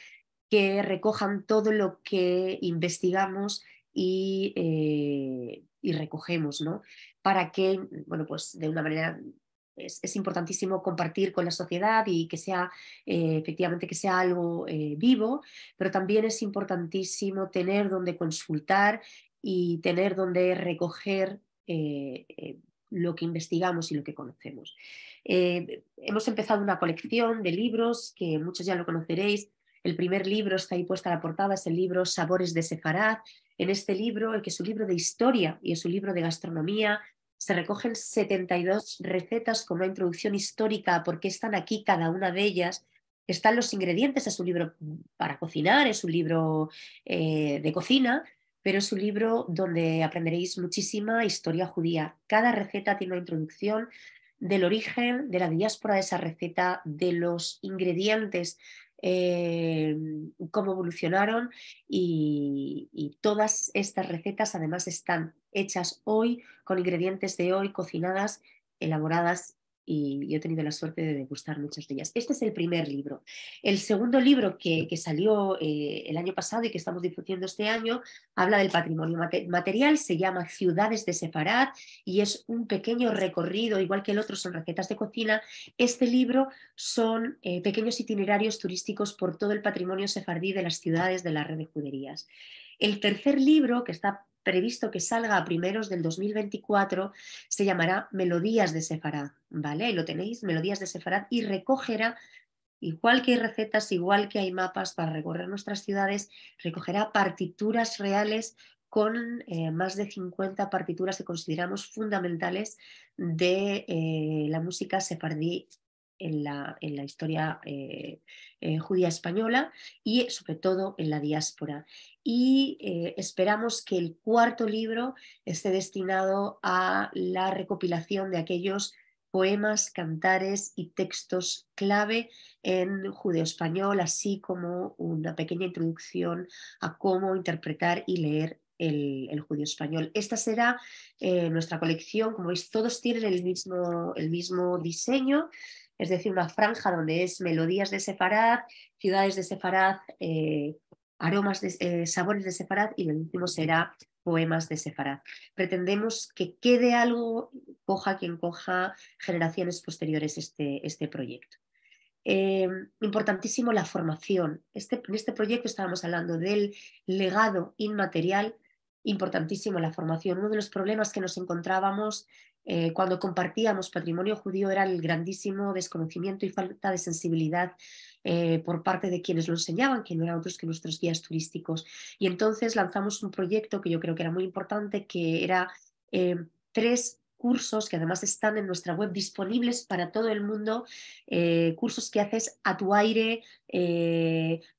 que recojan todo lo que investigamos y, eh, y recogemos, ¿no? Para que, bueno, pues de una manera es, importantísimo compartir con la sociedad y que sea eh, efectivamente que sea algo eh, vivo, pero también es importantísimo tener donde consultar y tener donde recoger eh, lo que investigamos y lo que conocemos. hemos empezado una colección de libros que muchos ya lo conoceréis. El primer libro está ahí puesta a la portada, es el libro Sabores de Sefarad. En este libro, que es un libro de historia y es un libro de gastronomía, se recogen 72 recetas con una introducción histórica porque están aquí cada una de ellas. Están los ingredientes, es un libro para cocinar, es un libro eh, de cocina, pero es un libro donde aprenderéis muchísima historia judía. Cada receta tiene una introducción del origen, de la diáspora de esa receta, de los ingredientes, Em, cómo evolucionaron y, todas estas recetas además están hechas hoy con ingredientes de hoy, cocinadas, elaboradas y, yo he tenido la suerte de degustar muchas de ellas. Este es el primer libro. El segundo libro que, salió eh, el año pasado y que estamos difundiendo este año habla del patrimonio material, se llama Ciudades de Separat y es un pequeño recorrido, igual que el otro son recetas de cocina. Este libro son eh, pequeños itinerarios turísticos por todo el patrimonio sefardí de las ciudades de la red de juderías. El tercer libro, que está previsto que salga a primeros del 2024, se llamará Melodías de Sefarad, ¿vale? lo tenéis, Melodías de Sefarad, y recogerá, igual que hay recetas, igual que hay mapas para recorrer nuestras ciudades, recogerá partituras reales con eh, más de 50 partituras que consideramos fundamentales de eh, la música sefardí en la, historia eh, judía española y sobre todo en la diáspora y eh, esperamos que el cuarto libro esté destinado a la recopilación de aquellos poemas, cantares y textos clave en español, así como una pequeña introducción a cómo interpretar y leer el, judío español. Esta será eh, nuestra colección, como veis, todos tienen el mismo, el mismo diseño, es decir, una franja donde es melodías de Sefarad, ciudades de Sefarad, eh, aromas, de, eh, sabores de Sefarad y lo último será poemas de Sefarad. Pretendemos que quede algo, coja quien coja generaciones posteriores este, este proyecto. Em, importantísimo la formación. Este, en este proyecto estábamos hablando del legado inmaterial, importantísimo la formación. Uno de los problemas que nos encontrábamos eh, cuando compartíamos patrimonio judío era el grandísimo desconocimiento y falta de sensibilidad eh, por parte de quienes lo enseñaban, que no eran otros que nuestros guías turísticos. Y entonces lanzamos un proyecto que yo creo que era muy importante, que era eh, tres cursos que además están en nuestra web disponibles para todo el mundo, cursos que haces a tu aire.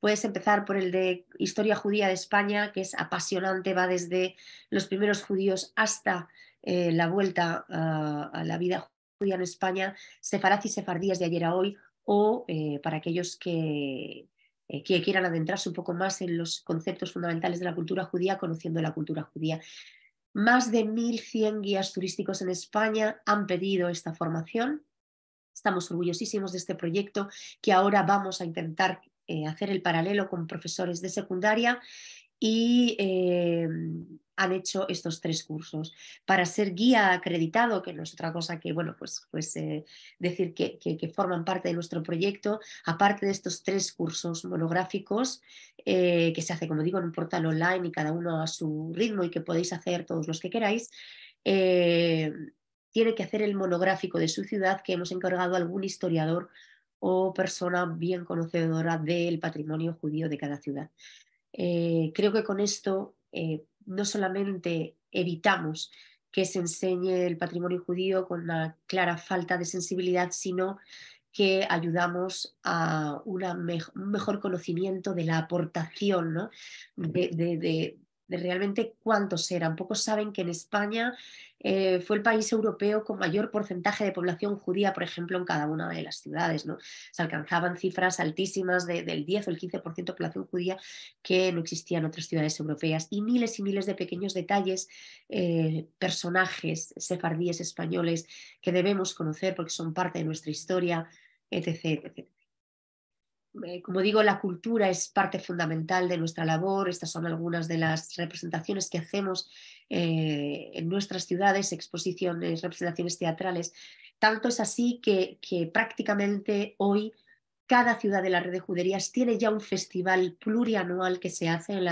puedes empezar por el de Historia Judía de España, que es apasionante, va desde los primeros judíos hasta eh, la vuelta a, la vida judía en España, sefaraz y sefardías de ayer a hoy, o eh, para aquellos que, eh, que, quieran adentrarse un poco más en los conceptos fundamentales de la cultura judía, conociendo la cultura judía. Más de 1.100 guías turísticos en España han pedido esta formación. Estamos orgullosísimos de este proyecto que ahora vamos a intentar hacer el paralelo con profesores de secundaria y han hecho estos tres cursos. Para ser guía acreditado, que no es otra cosa que, bueno, pues, pues eh, decir que, forman parte de nuestro proyecto, aparte de estos tres cursos monográficos, eh, que se hace, como digo, en un portal online y cada uno a su ritmo y que podéis hacer todos los que queráis, eh, tiene que hacer el monográfico de su ciudad que hemos encargado algún historiador o persona bien conocedora del patrimonio judío de cada ciudad. creo que con esto no solamente evitamos que se enseñe el patrimonio judío con una clara falta de sensibilidad, sino que ayudamos a un mejor conocimiento de la aportación ¿no? Mm. de, de realmente cuántos eran. Pocos saben que en España eh, fue el país europeo con mayor porcentaje de población judía, por ejemplo, en cada una de las ciudades. ¿no? Se alcanzaban cifras altísimas del 10 o el 15% de población judía que no existían en otras ciudades europeas. Y miles y miles de pequeños detalles, eh, personajes sefardíes españoles que debemos conocer porque son parte de nuestra historia, etcétera. etc. Eh, como digo, la cultura es parte fundamental de nuestra labor. Estas son algunas de las representaciones que hacemos eh, en nuestras ciudades, exposiciones, representaciones teatrales. Tanto es así que prácticamente hoy cada ciudad de la red de juderías tiene ya un festival plurianual que se hace en,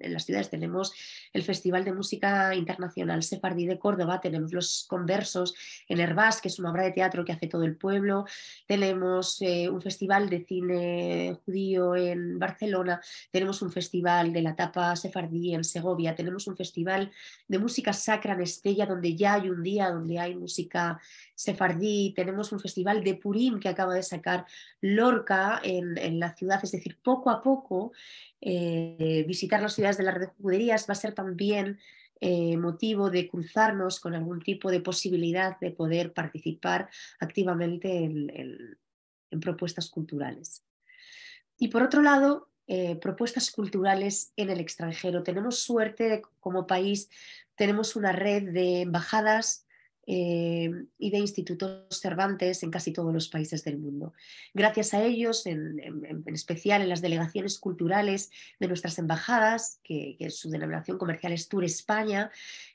las ciudades. Tenemos el Festival de Música Internacional Sefardí de Córdoba, tenemos los conversos en Herbás, que es una obra de teatro que hace todo el pueblo, tenemos eh, un festival de cine judío en Barcelona, tenemos un festival de la tapa sefardí en Segovia, tenemos un festival de música sacra en Estella, donde ya hay un día donde hay música sefardí, tenemos un festival de Purim que acaba de sacar Lorca en, la ciudad, es decir, poco a poco eh, visitar las ciudades de la red de juderías va a ser también eh, motivo de cruzarnos con algún tipo de posibilidad de poder participar activamente en, propuestas culturales. Y por otro lado, eh, propuestas culturales en el extranjero. Tenemos suerte como país, tenemos una red de embajadas eh, y de institutos Cervantes en casi todos los países del mundo. Gracias a ellos, en, especial en las delegaciones culturales de nuestras embajadas, que, su denominación comercial es Tour España,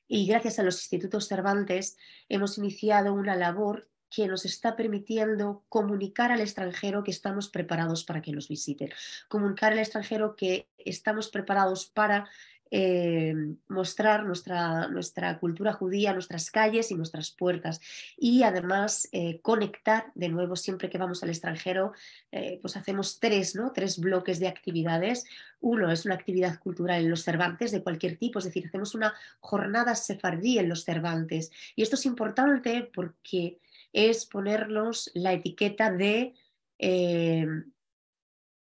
y gracias a los institutos Cervantes hemos iniciado una labor que nos está permitiendo comunicar al extranjero que estamos preparados para que nos visiten, comunicar al extranjero que estamos preparados para eh, mostrar nuestra, nuestra, cultura judía, nuestras calles y nuestras puertas. Y además eh, conectar de nuevo siempre que vamos al extranjero, eh, pues hacemos tres, ¿no? tres bloques de actividades. Uno es una actividad cultural en los Cervantes de cualquier tipo, es decir, hacemos una jornada sefardí en los Cervantes. Y esto es importante porque es ponernos la etiqueta de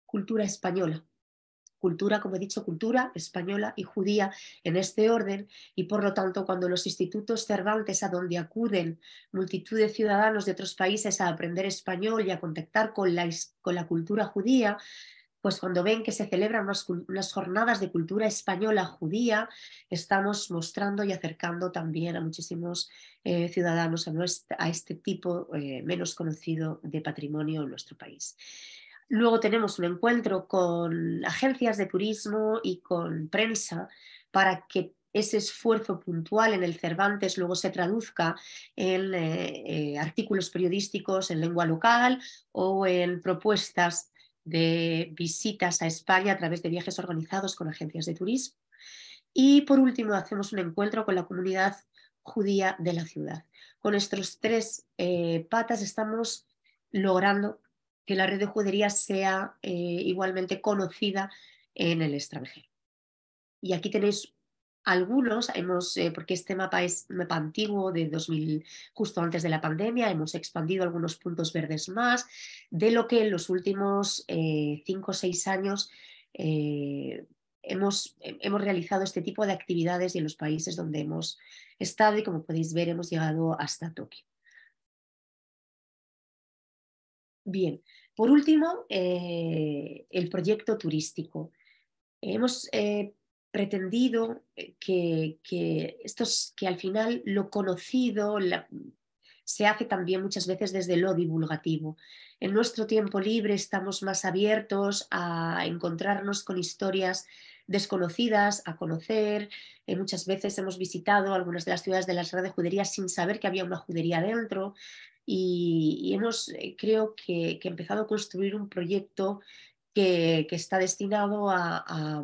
cultura española cultura, como he dicho, cultura española y judía en este orden y por lo tanto cuando los institutos Cervantes a donde acuden multitud de ciudadanos de otros países a aprender español y a contactar con la, con la cultura judía, pues cuando ven que se celebran unas, jornadas de cultura española judía, estamos mostrando y acercando también a muchísimos eh, ciudadanos a, a, este tipo eh, menos conocido de patrimonio en nuestro país. Luego tenemos un encuentro con agencias de turismo y con prensa para que ese esfuerzo puntual en el Cervantes luego se traduzca en eh, eh, artículos periodísticos en lengua local o en propuestas de visitas a España a través de viajes organizados con agencias de turismo. Y por último, hacemos un encuentro con la comunidad judía de la ciudad. Con estos tres eh, patas estamos logrando que la red de judería sea eh, igualmente conocida en el extranjero. Y aquí tenéis algunos, hemos, eh, porque este mapa es un mapa antiguo de 2000, justo antes de la pandemia, hemos expandido algunos puntos verdes más de lo que en los últimos eh, cinco o seis años hemos, hemos realizado este tipo de actividades y en los países donde hemos estado y como podéis ver hemos llegado hasta Tokio. Bien, por último, eh, el proyecto turístico. Hemos eh, pretendido eh, que, que al final lo conocido se hace también muchas veces desde lo divulgativo. En nuestro tiempo libre estamos más abiertos a encontrarnos con historias desconocidas, a conocer. muchas veces hemos visitado algunas de las ciudades de la de Judería sin saber que había una judería dentro y, hemos, eh, creo que, que, empezado a construir un proyecto que, está destinado a,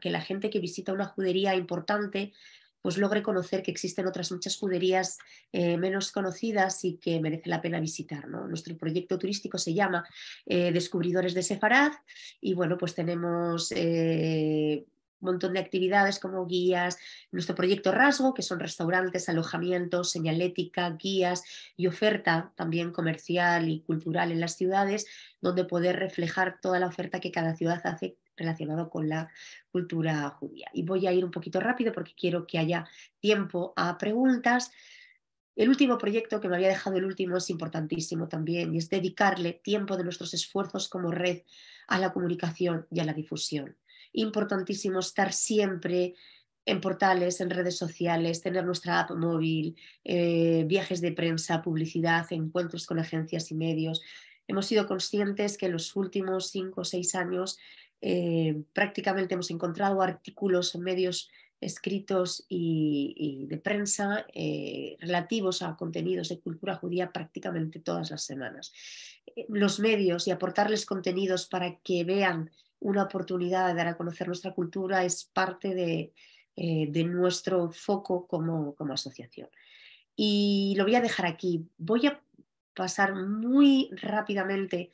que la gente que visita una judería importante pues logre conocer que existen otras muchas juderías eh, menos conocidas y que merece la pena visitar. Nuestro proyecto turístico se llama eh, Descubridores de Sefarad y bueno, pues tenemos montón de actividades como guías, nuestro proyecto Rasgo, que son restaurantes, alojamientos, señalética, guías y oferta también comercial y cultural en las ciudades, donde poder reflejar toda la oferta que cada ciudad hace relacionado con la cultura judía. Y voy a ir un poquito rápido porque quiero que haya tiempo a preguntas. El último proyecto que me había dejado el último es importantísimo también y es dedicarle tiempo de nuestros esfuerzos como red a la comunicación y a la difusión importantísimo estar siempre en portales, en redes sociales, tener nuestra app móvil, eh, viajes de prensa, publicidad, encuentros con agencias y medios. Hemos sido conscientes que en los últimos cinco o seis años eh, prácticamente hemos encontrado artículos en medios escritos y, de prensa eh, relativos a contenidos de cultura judía prácticamente todas las semanas. Los medios y aportarles contenidos para que vean una oportunidad de dar a conocer nuestra cultura, es parte de, eh, de nuestro foco como, como asociación. Y lo voy a dejar aquí. Voy a pasar muy rápidamente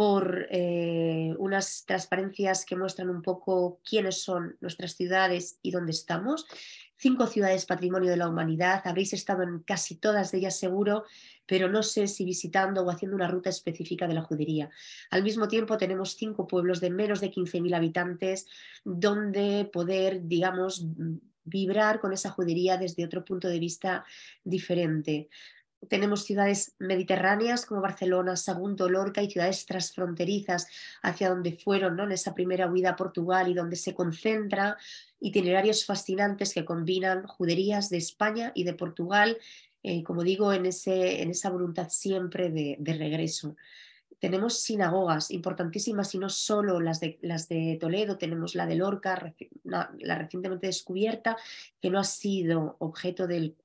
por eh, unas transparencias que muestran un poco quiénes son nuestras ciudades y dónde estamos. Cinco ciudades patrimonio de la humanidad. Habréis estado en casi todas de ellas seguro, pero no sé si visitando o haciendo una ruta específica de la judería. Al mismo tiempo tenemos cinco pueblos de menos de 15.000 habitantes donde poder, digamos, vibrar con esa judería desde otro punto de vista diferente tenemos ciudades mediterráneas como Barcelona, Sagunto, Lorca y ciudades transfronterizas hacia donde fueron en esa primera huida a Portugal y donde se concentra itinerarios fascinantes que combinan juderías de España y de Portugal, eh, como digo, en, ese, en, esa voluntad siempre de regreso tenemos sinagogas importantísimas y no solo las de, las de Toledo, tenemos la de Lorca, la, recientemente descubierta, que no ha sido objeto de,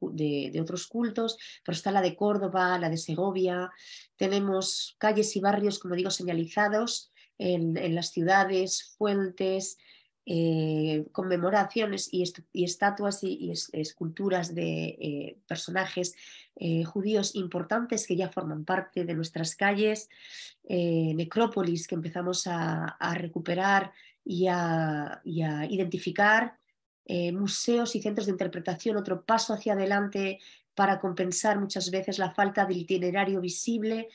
otros cultos, pero está la de Córdoba, la de Segovia, tenemos calles y barrios, como digo, señalizados en, las ciudades, fuentes, eh, conmemoraciones y, estatuas y, esculturas de eh, personajes eh, judíos importantes que ya forman parte de nuestras calles, eh, necrópolis que empezamos a, recuperar y a, identificar, eh, museos y centros de interpretación, otro paso hacia adelante para compensar muchas veces la falta del itinerario visible.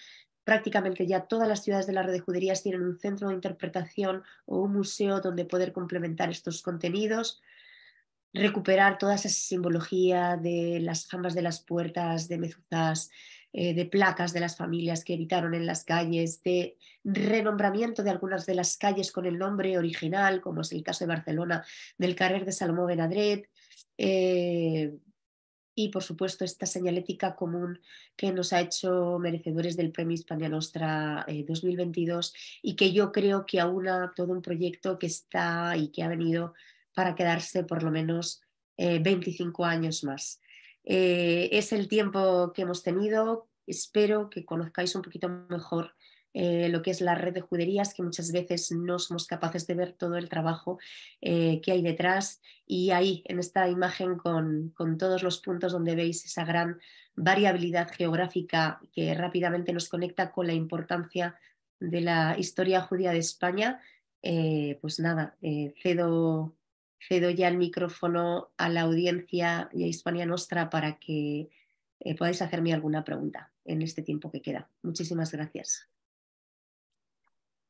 Prácticamente ya todas las ciudades de la red de juderías tienen un centro de interpretación o un museo donde poder complementar estos contenidos recuperar toda esa simbología de las jambas de las puertas, de mezuzas, eh, de placas de las familias que evitaron en las calles, de renombramiento de algunas de las calles con el nombre original, como es el caso de Barcelona, del carrer de Salomón Benadret. Eh, y por supuesto esta señalética común que nos ha hecho merecedores del Premio Hispania Nostra 2022 eh, y que yo creo que aúna todo un proyecto que está y que ha venido para quedarse por lo menos 25 eh, años más. Eh, es el tiempo que hemos tenido. Espero que conozcáis un poquito mejor eh, lo que es la red de juderías, que muchas veces no somos capaces de ver todo el trabajo que hay detrás. Y ahí, en esta imagen, con, con, todos los puntos donde veis esa gran variabilidad geográfica que rápidamente nos conecta con la importancia de la historia judía de España, pues nada, cedo cedo ya el micrófono a la audiencia y a Hispania Nostra para que eh, podáis hacerme alguna pregunta en este tiempo que queda. Muchísimas gracias.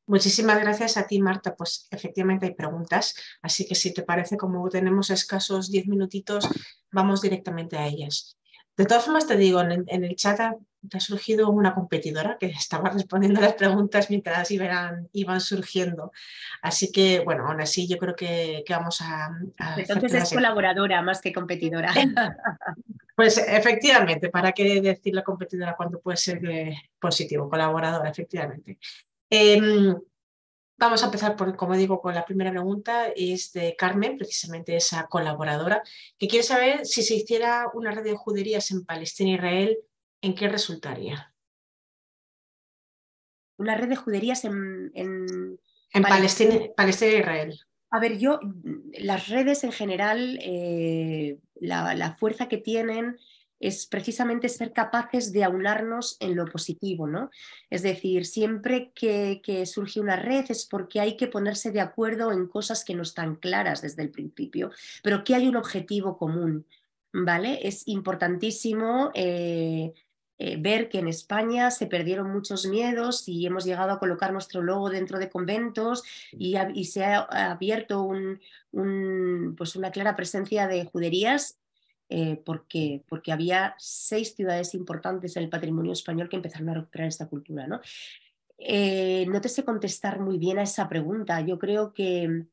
Muchísimas gracias a ti, Marta. Pues efectivamente hay preguntas, así que si te parece, como tenemos escasos diez minutitos, vamos directamente a ellas. De todas formas, te digo, en, el chat ha surgido una competidora que estaba respondiendo a las preguntas mientras iban, surgiendo. Así que, bueno, aún así yo creo que, vamos a... Entonces es colaboradora más que competidora. (laughs) Pues efectivamente, ¿para qué decir la competidora cuando puede ser positivo? Colaboradora, efectivamente. Em, vamos a empezar, por, como digo, con la primera pregunta. Es de Carmen, precisamente esa colaboradora, que quiere saber si se hiciera una red de juderías en Palestina e Israel, ¿en qué resultaría? Una red de juderías en... En, Palestina, Palestina e Israel. A ver, yo, las redes en general, eh, la, fuerza que tienen es precisamente ser capaces de aunarnos en lo positivo, ¿no? Es decir, siempre que, que, surge una red es porque hay que ponerse de acuerdo en cosas que no están claras desde el principio, pero que hay un objetivo común, ¿vale? Es importantísimo eh, eh, ver que en España se perdieron muchos miedos y hemos llegado a colocar nuestro logo dentro de conventos y, se ha abierto pues una clara presencia de juderías eh, porque, había seis ciudades importantes en el patrimonio español que empezaron a recuperar esta cultura. ¿no? Eh, no te sé contestar muy bien a esa pregunta. Yo creo que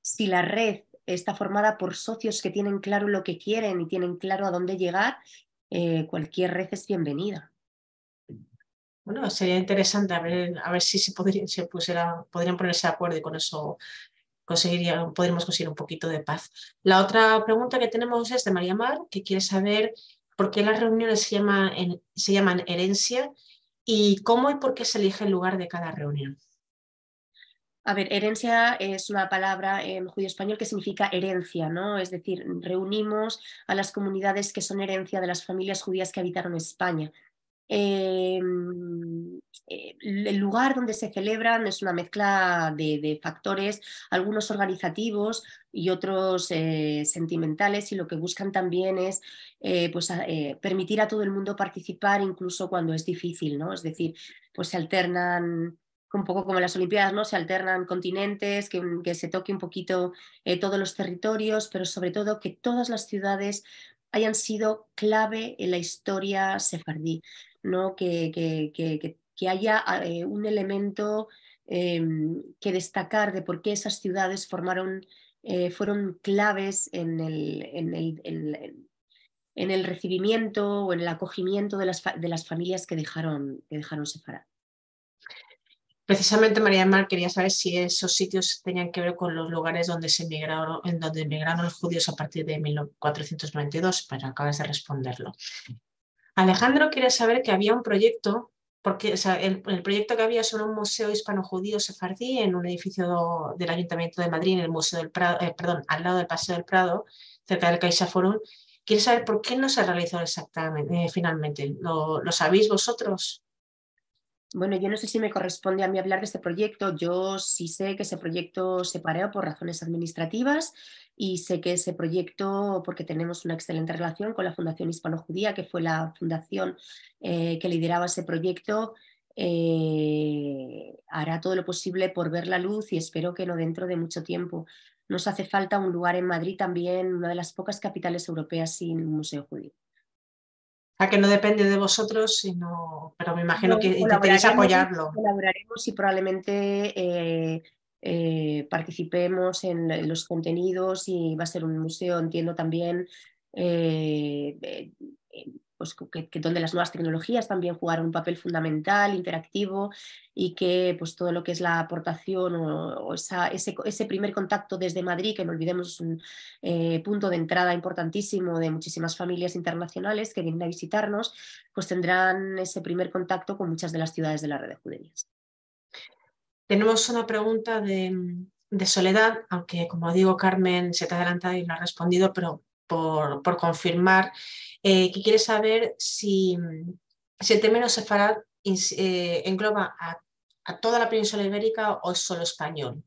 si la red está formada por socios que tienen claro lo que quieren y tienen claro a dónde llegar, eh, cualquier red es bienvenida. Bueno, sería interesante a ver, a ver si se, podrían ponerse de acuerdo y con eso podríamos conseguir un poquito de paz. La otra pregunta que tenemos es de María Mar, que quiere saber por qué las reuniones se, se llaman herencia y cómo y por qué se elige el lugar de cada reunión. A ver, herencia es una palabra en judío español que significa herencia, ¿no? Es decir, reunimos a las comunidades que son herencia de las familias judías que habitaron España. Em, eh, el lugar donde se celebran es una mezcla de, factores, algunos organizativos y otros eh, sentimentales, y lo que buscan también es eh, pues, permitir a todo el mundo participar, incluso cuando es difícil, ¿no? Es decir, pues se alternan un poco como las Olimpiadas, ¿no? Se alternan continentes, que, se toque un poquito eh, todos los territorios, pero sobre todo que todas las ciudades hayan sido clave en la historia sefardí, ¿no? Que, que, que haya ah, eh, un elemento em, que destacar de por qué esas ciudades formaron, eh, fueron claves en el, en el, en el recibimiento o en el acogimiento de las, de las familias que dejaron, que dejaron Precisamente María Mar quería saber si esos sitios tenían que ver con los lugares donde se emigraron, en donde emigraron los judíos a partir de 1492, pero pues acabas de responderlo. Alejandro quiere saber que había un proyecto, porque el, proyecto que había sobre un museo hispano-judío sefardí en un edificio del Ayuntamiento de Madrid, en el Museo del Prado, eh, perdón, al lado del Paseo del Prado, cerca del Caixa Forum. Quiere saber por qué no se realizó exactamente, eh, finalmente. ¿Lo sabéis vosotros? Bueno, yo no sé si me corresponde a mí hablar de este proyecto. Yo sí sé que ese proyecto se pareó por razones administrativas y sé que ese proyecto, porque tenemos una excelente relación con la Fundación Hispanojudía, que fue la fundación eh, que lideraba ese proyecto, eh, hará todo lo posible por ver la luz y espero que no dentro de mucho tiempo. Nos hace falta un lugar en Madrid también, una de las pocas capitales europeas sin un museo judío que no depende de vosotros, sino, pero me imagino que apoyarlo. Colaboraremos y probablemente eh, eh, participemos en los contenidos y va a ser un museo, entiendo también, eh, eh pues, donde las nuevas tecnologías también jugaron un papel fundamental, interactivo, y que pues, todo lo que es la aportación o, ese, primer contacto desde Madrid, que no olvidemos es un eh, punto de entrada importantísimo de muchísimas familias internacionales que vienen a visitarnos, pues tendrán ese primer contacto con muchas de las ciudades de la red de juderías. Tenemos una pregunta de, Soledad, aunque como digo Carmen se te ha adelantado y no ha respondido, pero por confirmar, eh, que quiere saber si, si el término sefarad eh, engloba a, toda la península ibérica o es solo español.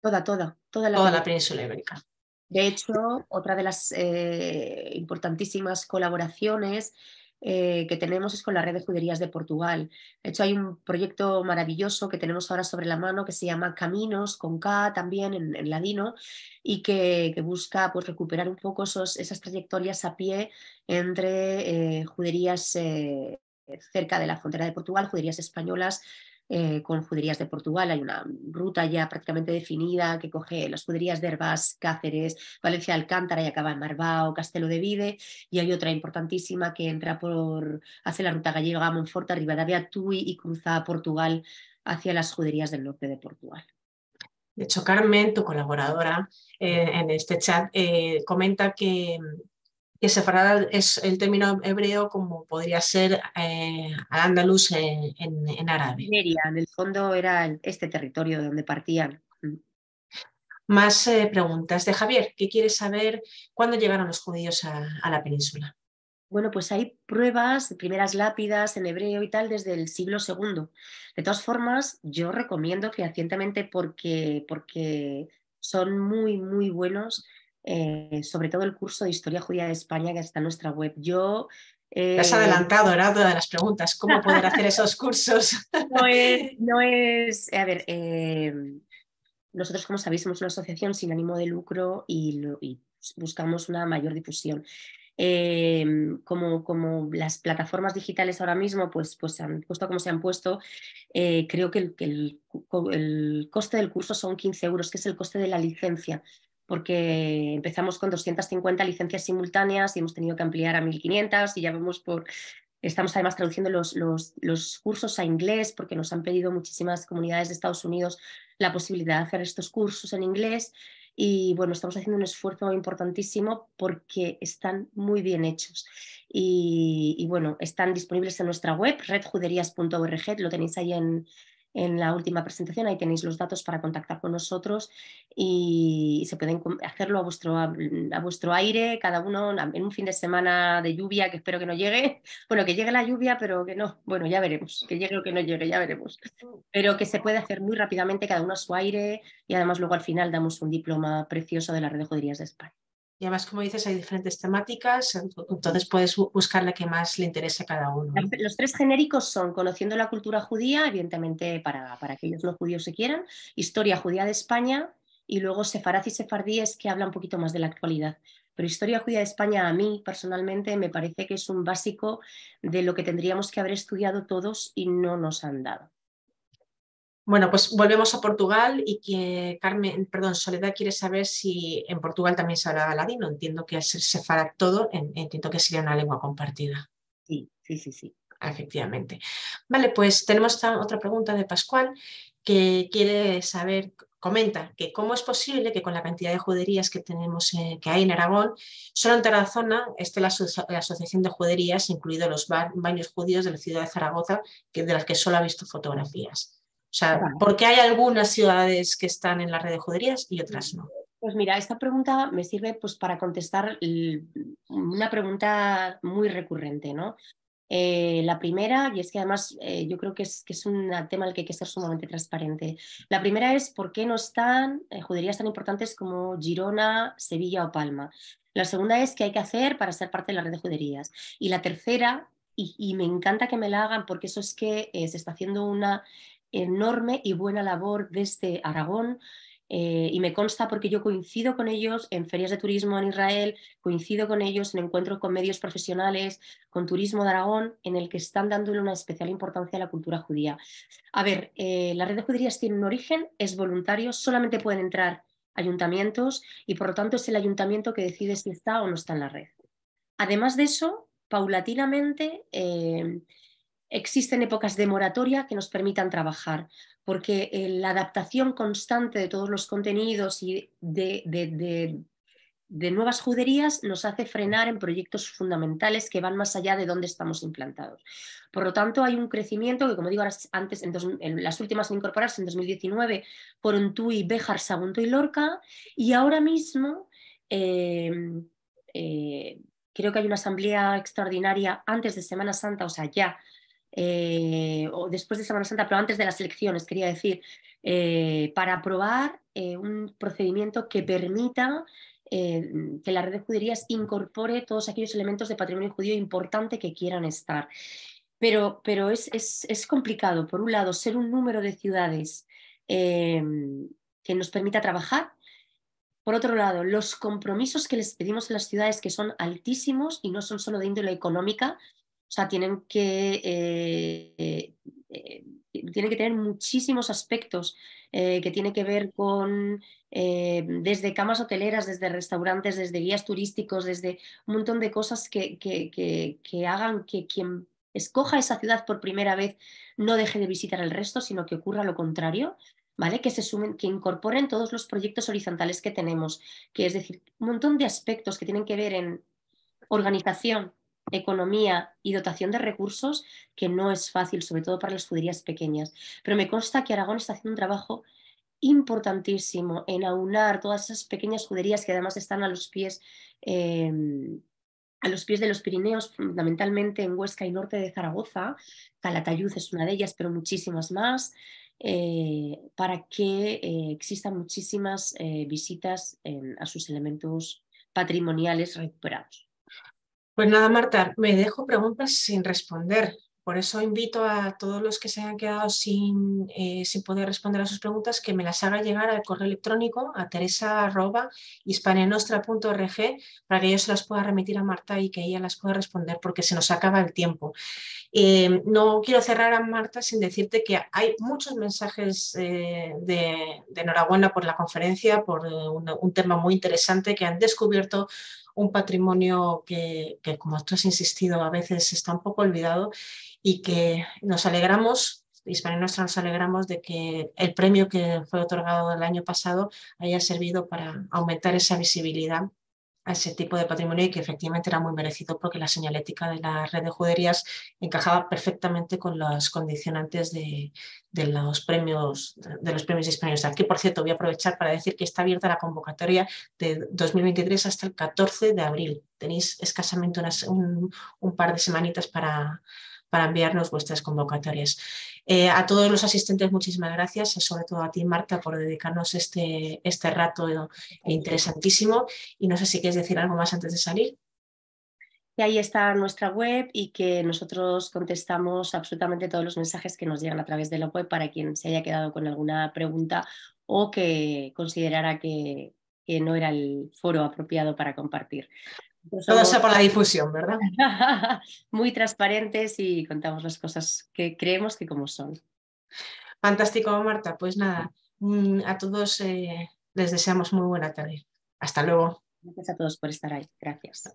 Toda, toda, toda la, península ibérica. De hecho, otra de las eh, importantísimas colaboraciones eh, que tenemos es con la red de juderías de Portugal. De hecho, hay un proyecto maravilloso que tenemos ahora sobre la mano que se llama Caminos, con K también en, ladino, y que, busca pues, recuperar un poco esas trayectorias a pie entre eh, juderías eh, cerca de la frontera de Portugal, juderías españolas eh, con juderías de Portugal. Hay una ruta ya prácticamente definida que coge las juderías de Herbas, Cáceres, Valencia Alcántara y acaba en Marbao, Castelo de Vide. Y hay otra importantísima que entra por, hace la ruta gallega a Monforte, Rivadavia, Tui y cruza Portugal hacia las juderías del norte de Portugal. De hecho, Carmen, tu colaboradora eh, en este chat, eh, comenta que, que sefarad es el término hebreo como podría ser eh, al andaluz en, árabe. en el fondo era este territorio de donde partían. Mm. Más eh, preguntas de Javier, ¿Qué quieres saber cuándo llegaron los judíos a, la península. Bueno, pues hay pruebas, primeras lápidas en hebreo y tal desde el siglo II. De todas formas, yo recomiendo fehacientemente porque, porque son muy, muy buenos eh, sobre todo el curso de Historia Judía de España que está en nuestra web. Yo has adelantado, era una de las preguntas, ¿cómo poder hacer esos cursos? (laughs) no, es, a ver, eh, nosotros como sabéis somos una asociación sin ánimo de lucro y, buscamos una mayor difusión. Eh, como, como, las plataformas digitales ahora mismo pues, pues se han puesto como se han puesto, creo que el coste del curso son 15 euros, que es el coste de la licencia porque empezamos con 250 licencias simultáneas y hemos tenido que ampliar a 1500 y ya vemos por... Estamos además traduciendo los, los, los cursos a inglés porque nos han pedido muchísimas comunidades de Estados Unidos la posibilidad de hacer estos cursos en inglés y bueno, estamos haciendo un esfuerzo importantísimo porque están muy bien hechos. Y, y bueno, están disponibles en nuestra web, redjuderías.org, lo tenéis ahí en, en la última presentación. Ahí tenéis los datos para contactar con nosotros y se pueden hacerlo a vuestro, a vuestro aire, cada uno en un fin de semana de lluvia que espero que no llegue. (laughs) Bueno, que llegue la lluvia, pero que no. Bueno, ya veremos. Que llegue o que no llegue, ya veremos. Pero que se puede hacer muy rápidamente, cada uno a su aire y además luego al final damos un diploma precioso de la Red de Joderías de España. Y además, como dices, hay diferentes temáticas, entonces puedes buscar la que más le interese a cada uno. Los tres genéricos son Conociendo la cultura judía, evidentemente para, para aquellos no judíos que quieran, Historia judía de España y luego Sefaraz y Sefardíes que habla un poquito más de la actualidad. Pero Historia Judía de España a mí personalmente me parece que es un básico de lo que tendríamos que haber estudiado todos y no nos han dado. Bueno, pues volvemos a Portugal y que Carmen, perdón, Soledad quiere saber si en Portugal también se habla ladino. Entiendo que se fará todo, entiendo que sería una lengua compartida. Sí, sí, sí, sí. Efectivamente. Vale, pues tenemos otra pregunta de Pascual que quiere saber, comenta, que cómo es posible que con la cantidad de juderías que tenemos eh, que hay en Aragón, solo en toda esté la, esté la asociación de juderías, incluidos los baños judíos de la ciudad de Zaragoza, que, de las que solo ha visto fotografías. O sea, ¿por qué hay algunas ciudades que están en la red de juderías y otras no? Pues mira, esta pregunta me sirve pues, para contestar una pregunta muy recurrente, ¿no? Eh, la primera, y es que además eh, yo creo que es, que es un tema al que hay que ser sumamente transparente. La primera es por qué no están eh, juderías tan importantes como Girona, Sevilla o Palma. La segunda es qué hay que hacer para ser parte de la red de juderías. Y la tercera, y me encanta que me la hagan porque eso es que se está haciendo una enorme y buena labor desde Aragón. Eh, y me consta porque yo coincido con ellos en ferias de turismo en Israel, coincido con ellos en encuentros con medios profesionales, con Turismo de Aragón, en el que están dándole una especial importancia a la cultura judía. A ver, eh, la red de judías tiene un origen, es voluntario, solamente pueden entrar ayuntamientos y por lo tanto es el ayuntamiento que decide si está o no está en la red. Además de eso, paulatinamente eh, existen épocas de moratoria que nos permitan trabajar, porque eh, la adaptación constante de todos los contenidos y de, nuevas juderías nos hace frenar en proyectos fundamentales que van más allá de donde estamos implantados. Por lo tanto, hay un crecimiento que, como digo, antes, en las últimas incorporadas incorporarse en 2019 fueron TUI, Béjar, Sagunto y Lorca, y ahora mismo... Em, eh, creo que hay una asamblea extraordinaria antes de Semana Santa, o sea, ya eh, o después de Semana Santa, pero antes de las elecciones, quería decir, eh, para aprobar eh, un procedimiento que permita que la red de juderías incorpore todos aquellos elementos de patrimonio judío importante que quieran estar. Pero, pero es, es, es, complicado, por un lado, ser un número de ciudades em, que nos permita trabajar. Por otro lado, los compromisos que les pedimos a las ciudades que son altísimos y no son solo de índole económica, o sea, tienen que, eh, eh, que tener muchísimos aspectos eh, que tienen que ver con desde camas hoteleras, desde restaurantes, desde guías turísticos, desde un montón de cosas que, que, que, hagan que quien escoja esa ciudad por primera vez no deje de visitar el resto, sino que ocurra lo contrario. ¿Vale? Que se sumen, que incorporen todos los proyectos horizontales que tenemos, que es decir, un montón de aspectos que tienen que ver en organización, economía y dotación de recursos que no es fácil, sobre todo para las juderías pequeñas. Pero me consta que Aragón está haciendo un trabajo importantísimo en aunar todas esas pequeñas juderías que además están a los pies. Em, a los pies de los Pirineos, fundamentalmente en Huesca y norte de Zaragoza, Calatayud es una de ellas, pero muchísimas más, eh, para que eh, existan muchísimas eh, visitas em, a sus elementos patrimoniales recuperados. Pues nada, Marta, me dejo preguntas sin responder. Por eso invito a todos los que se hayan quedado sin, eh, sin poder responder a sus preguntas que me las haga llegar al correo electrónico a teresa.hispanianostra.org para que yo se las pueda remitir a Marta y que ella las pueda responder porque se nos acaba el tiempo. Eh, no quiero cerrar a Marta sin decirte que hay muchos mensajes eh, de, enhorabuena por la conferencia, por un, un tema muy interesante que han descubierto un patrimonio que, como tú has insistido, a veces está un poco olvidado y que nos alegramos, Hispania Nuestra nos alegramos de que el premio que fue otorgado el año pasado haya servido para aumentar esa visibilidad a ese tipo de patrimonio y que efectivamente era muy merecido porque la señalética de la red de juderías encajaba perfectamente con las condicionantes de, los premios de los premios Aquí, por cierto, voy a aprovechar para decir que está abierta la convocatoria de 2023 hasta el 14 de abril. Tenéis escasamente un par de semanitas para, para enviarnos vuestras convocatorias. Eh, a todos los asistentes, muchísimas gracias, sobre todo a ti, Marta, por dedicarnos este, este rato interesantísimo. Y no sé si quieres decir algo más antes de salir. Y ahí está nuestra web y que nosotros contestamos absolutamente todos los mensajes que nos llegan a través de la web para quien se haya quedado con alguna pregunta o que considerara que no era el foro apropiado para compartir. Pues Todo sea por la difusión, ¿verdad? (laughs) Muy transparentes y contamos las cosas que creemos que como son. Fantástico, Marta. Pues nada, mm, a todos eh, les deseamos muy buena tarde. Hasta luego. Gracias a todos por estar ahí. Gracias.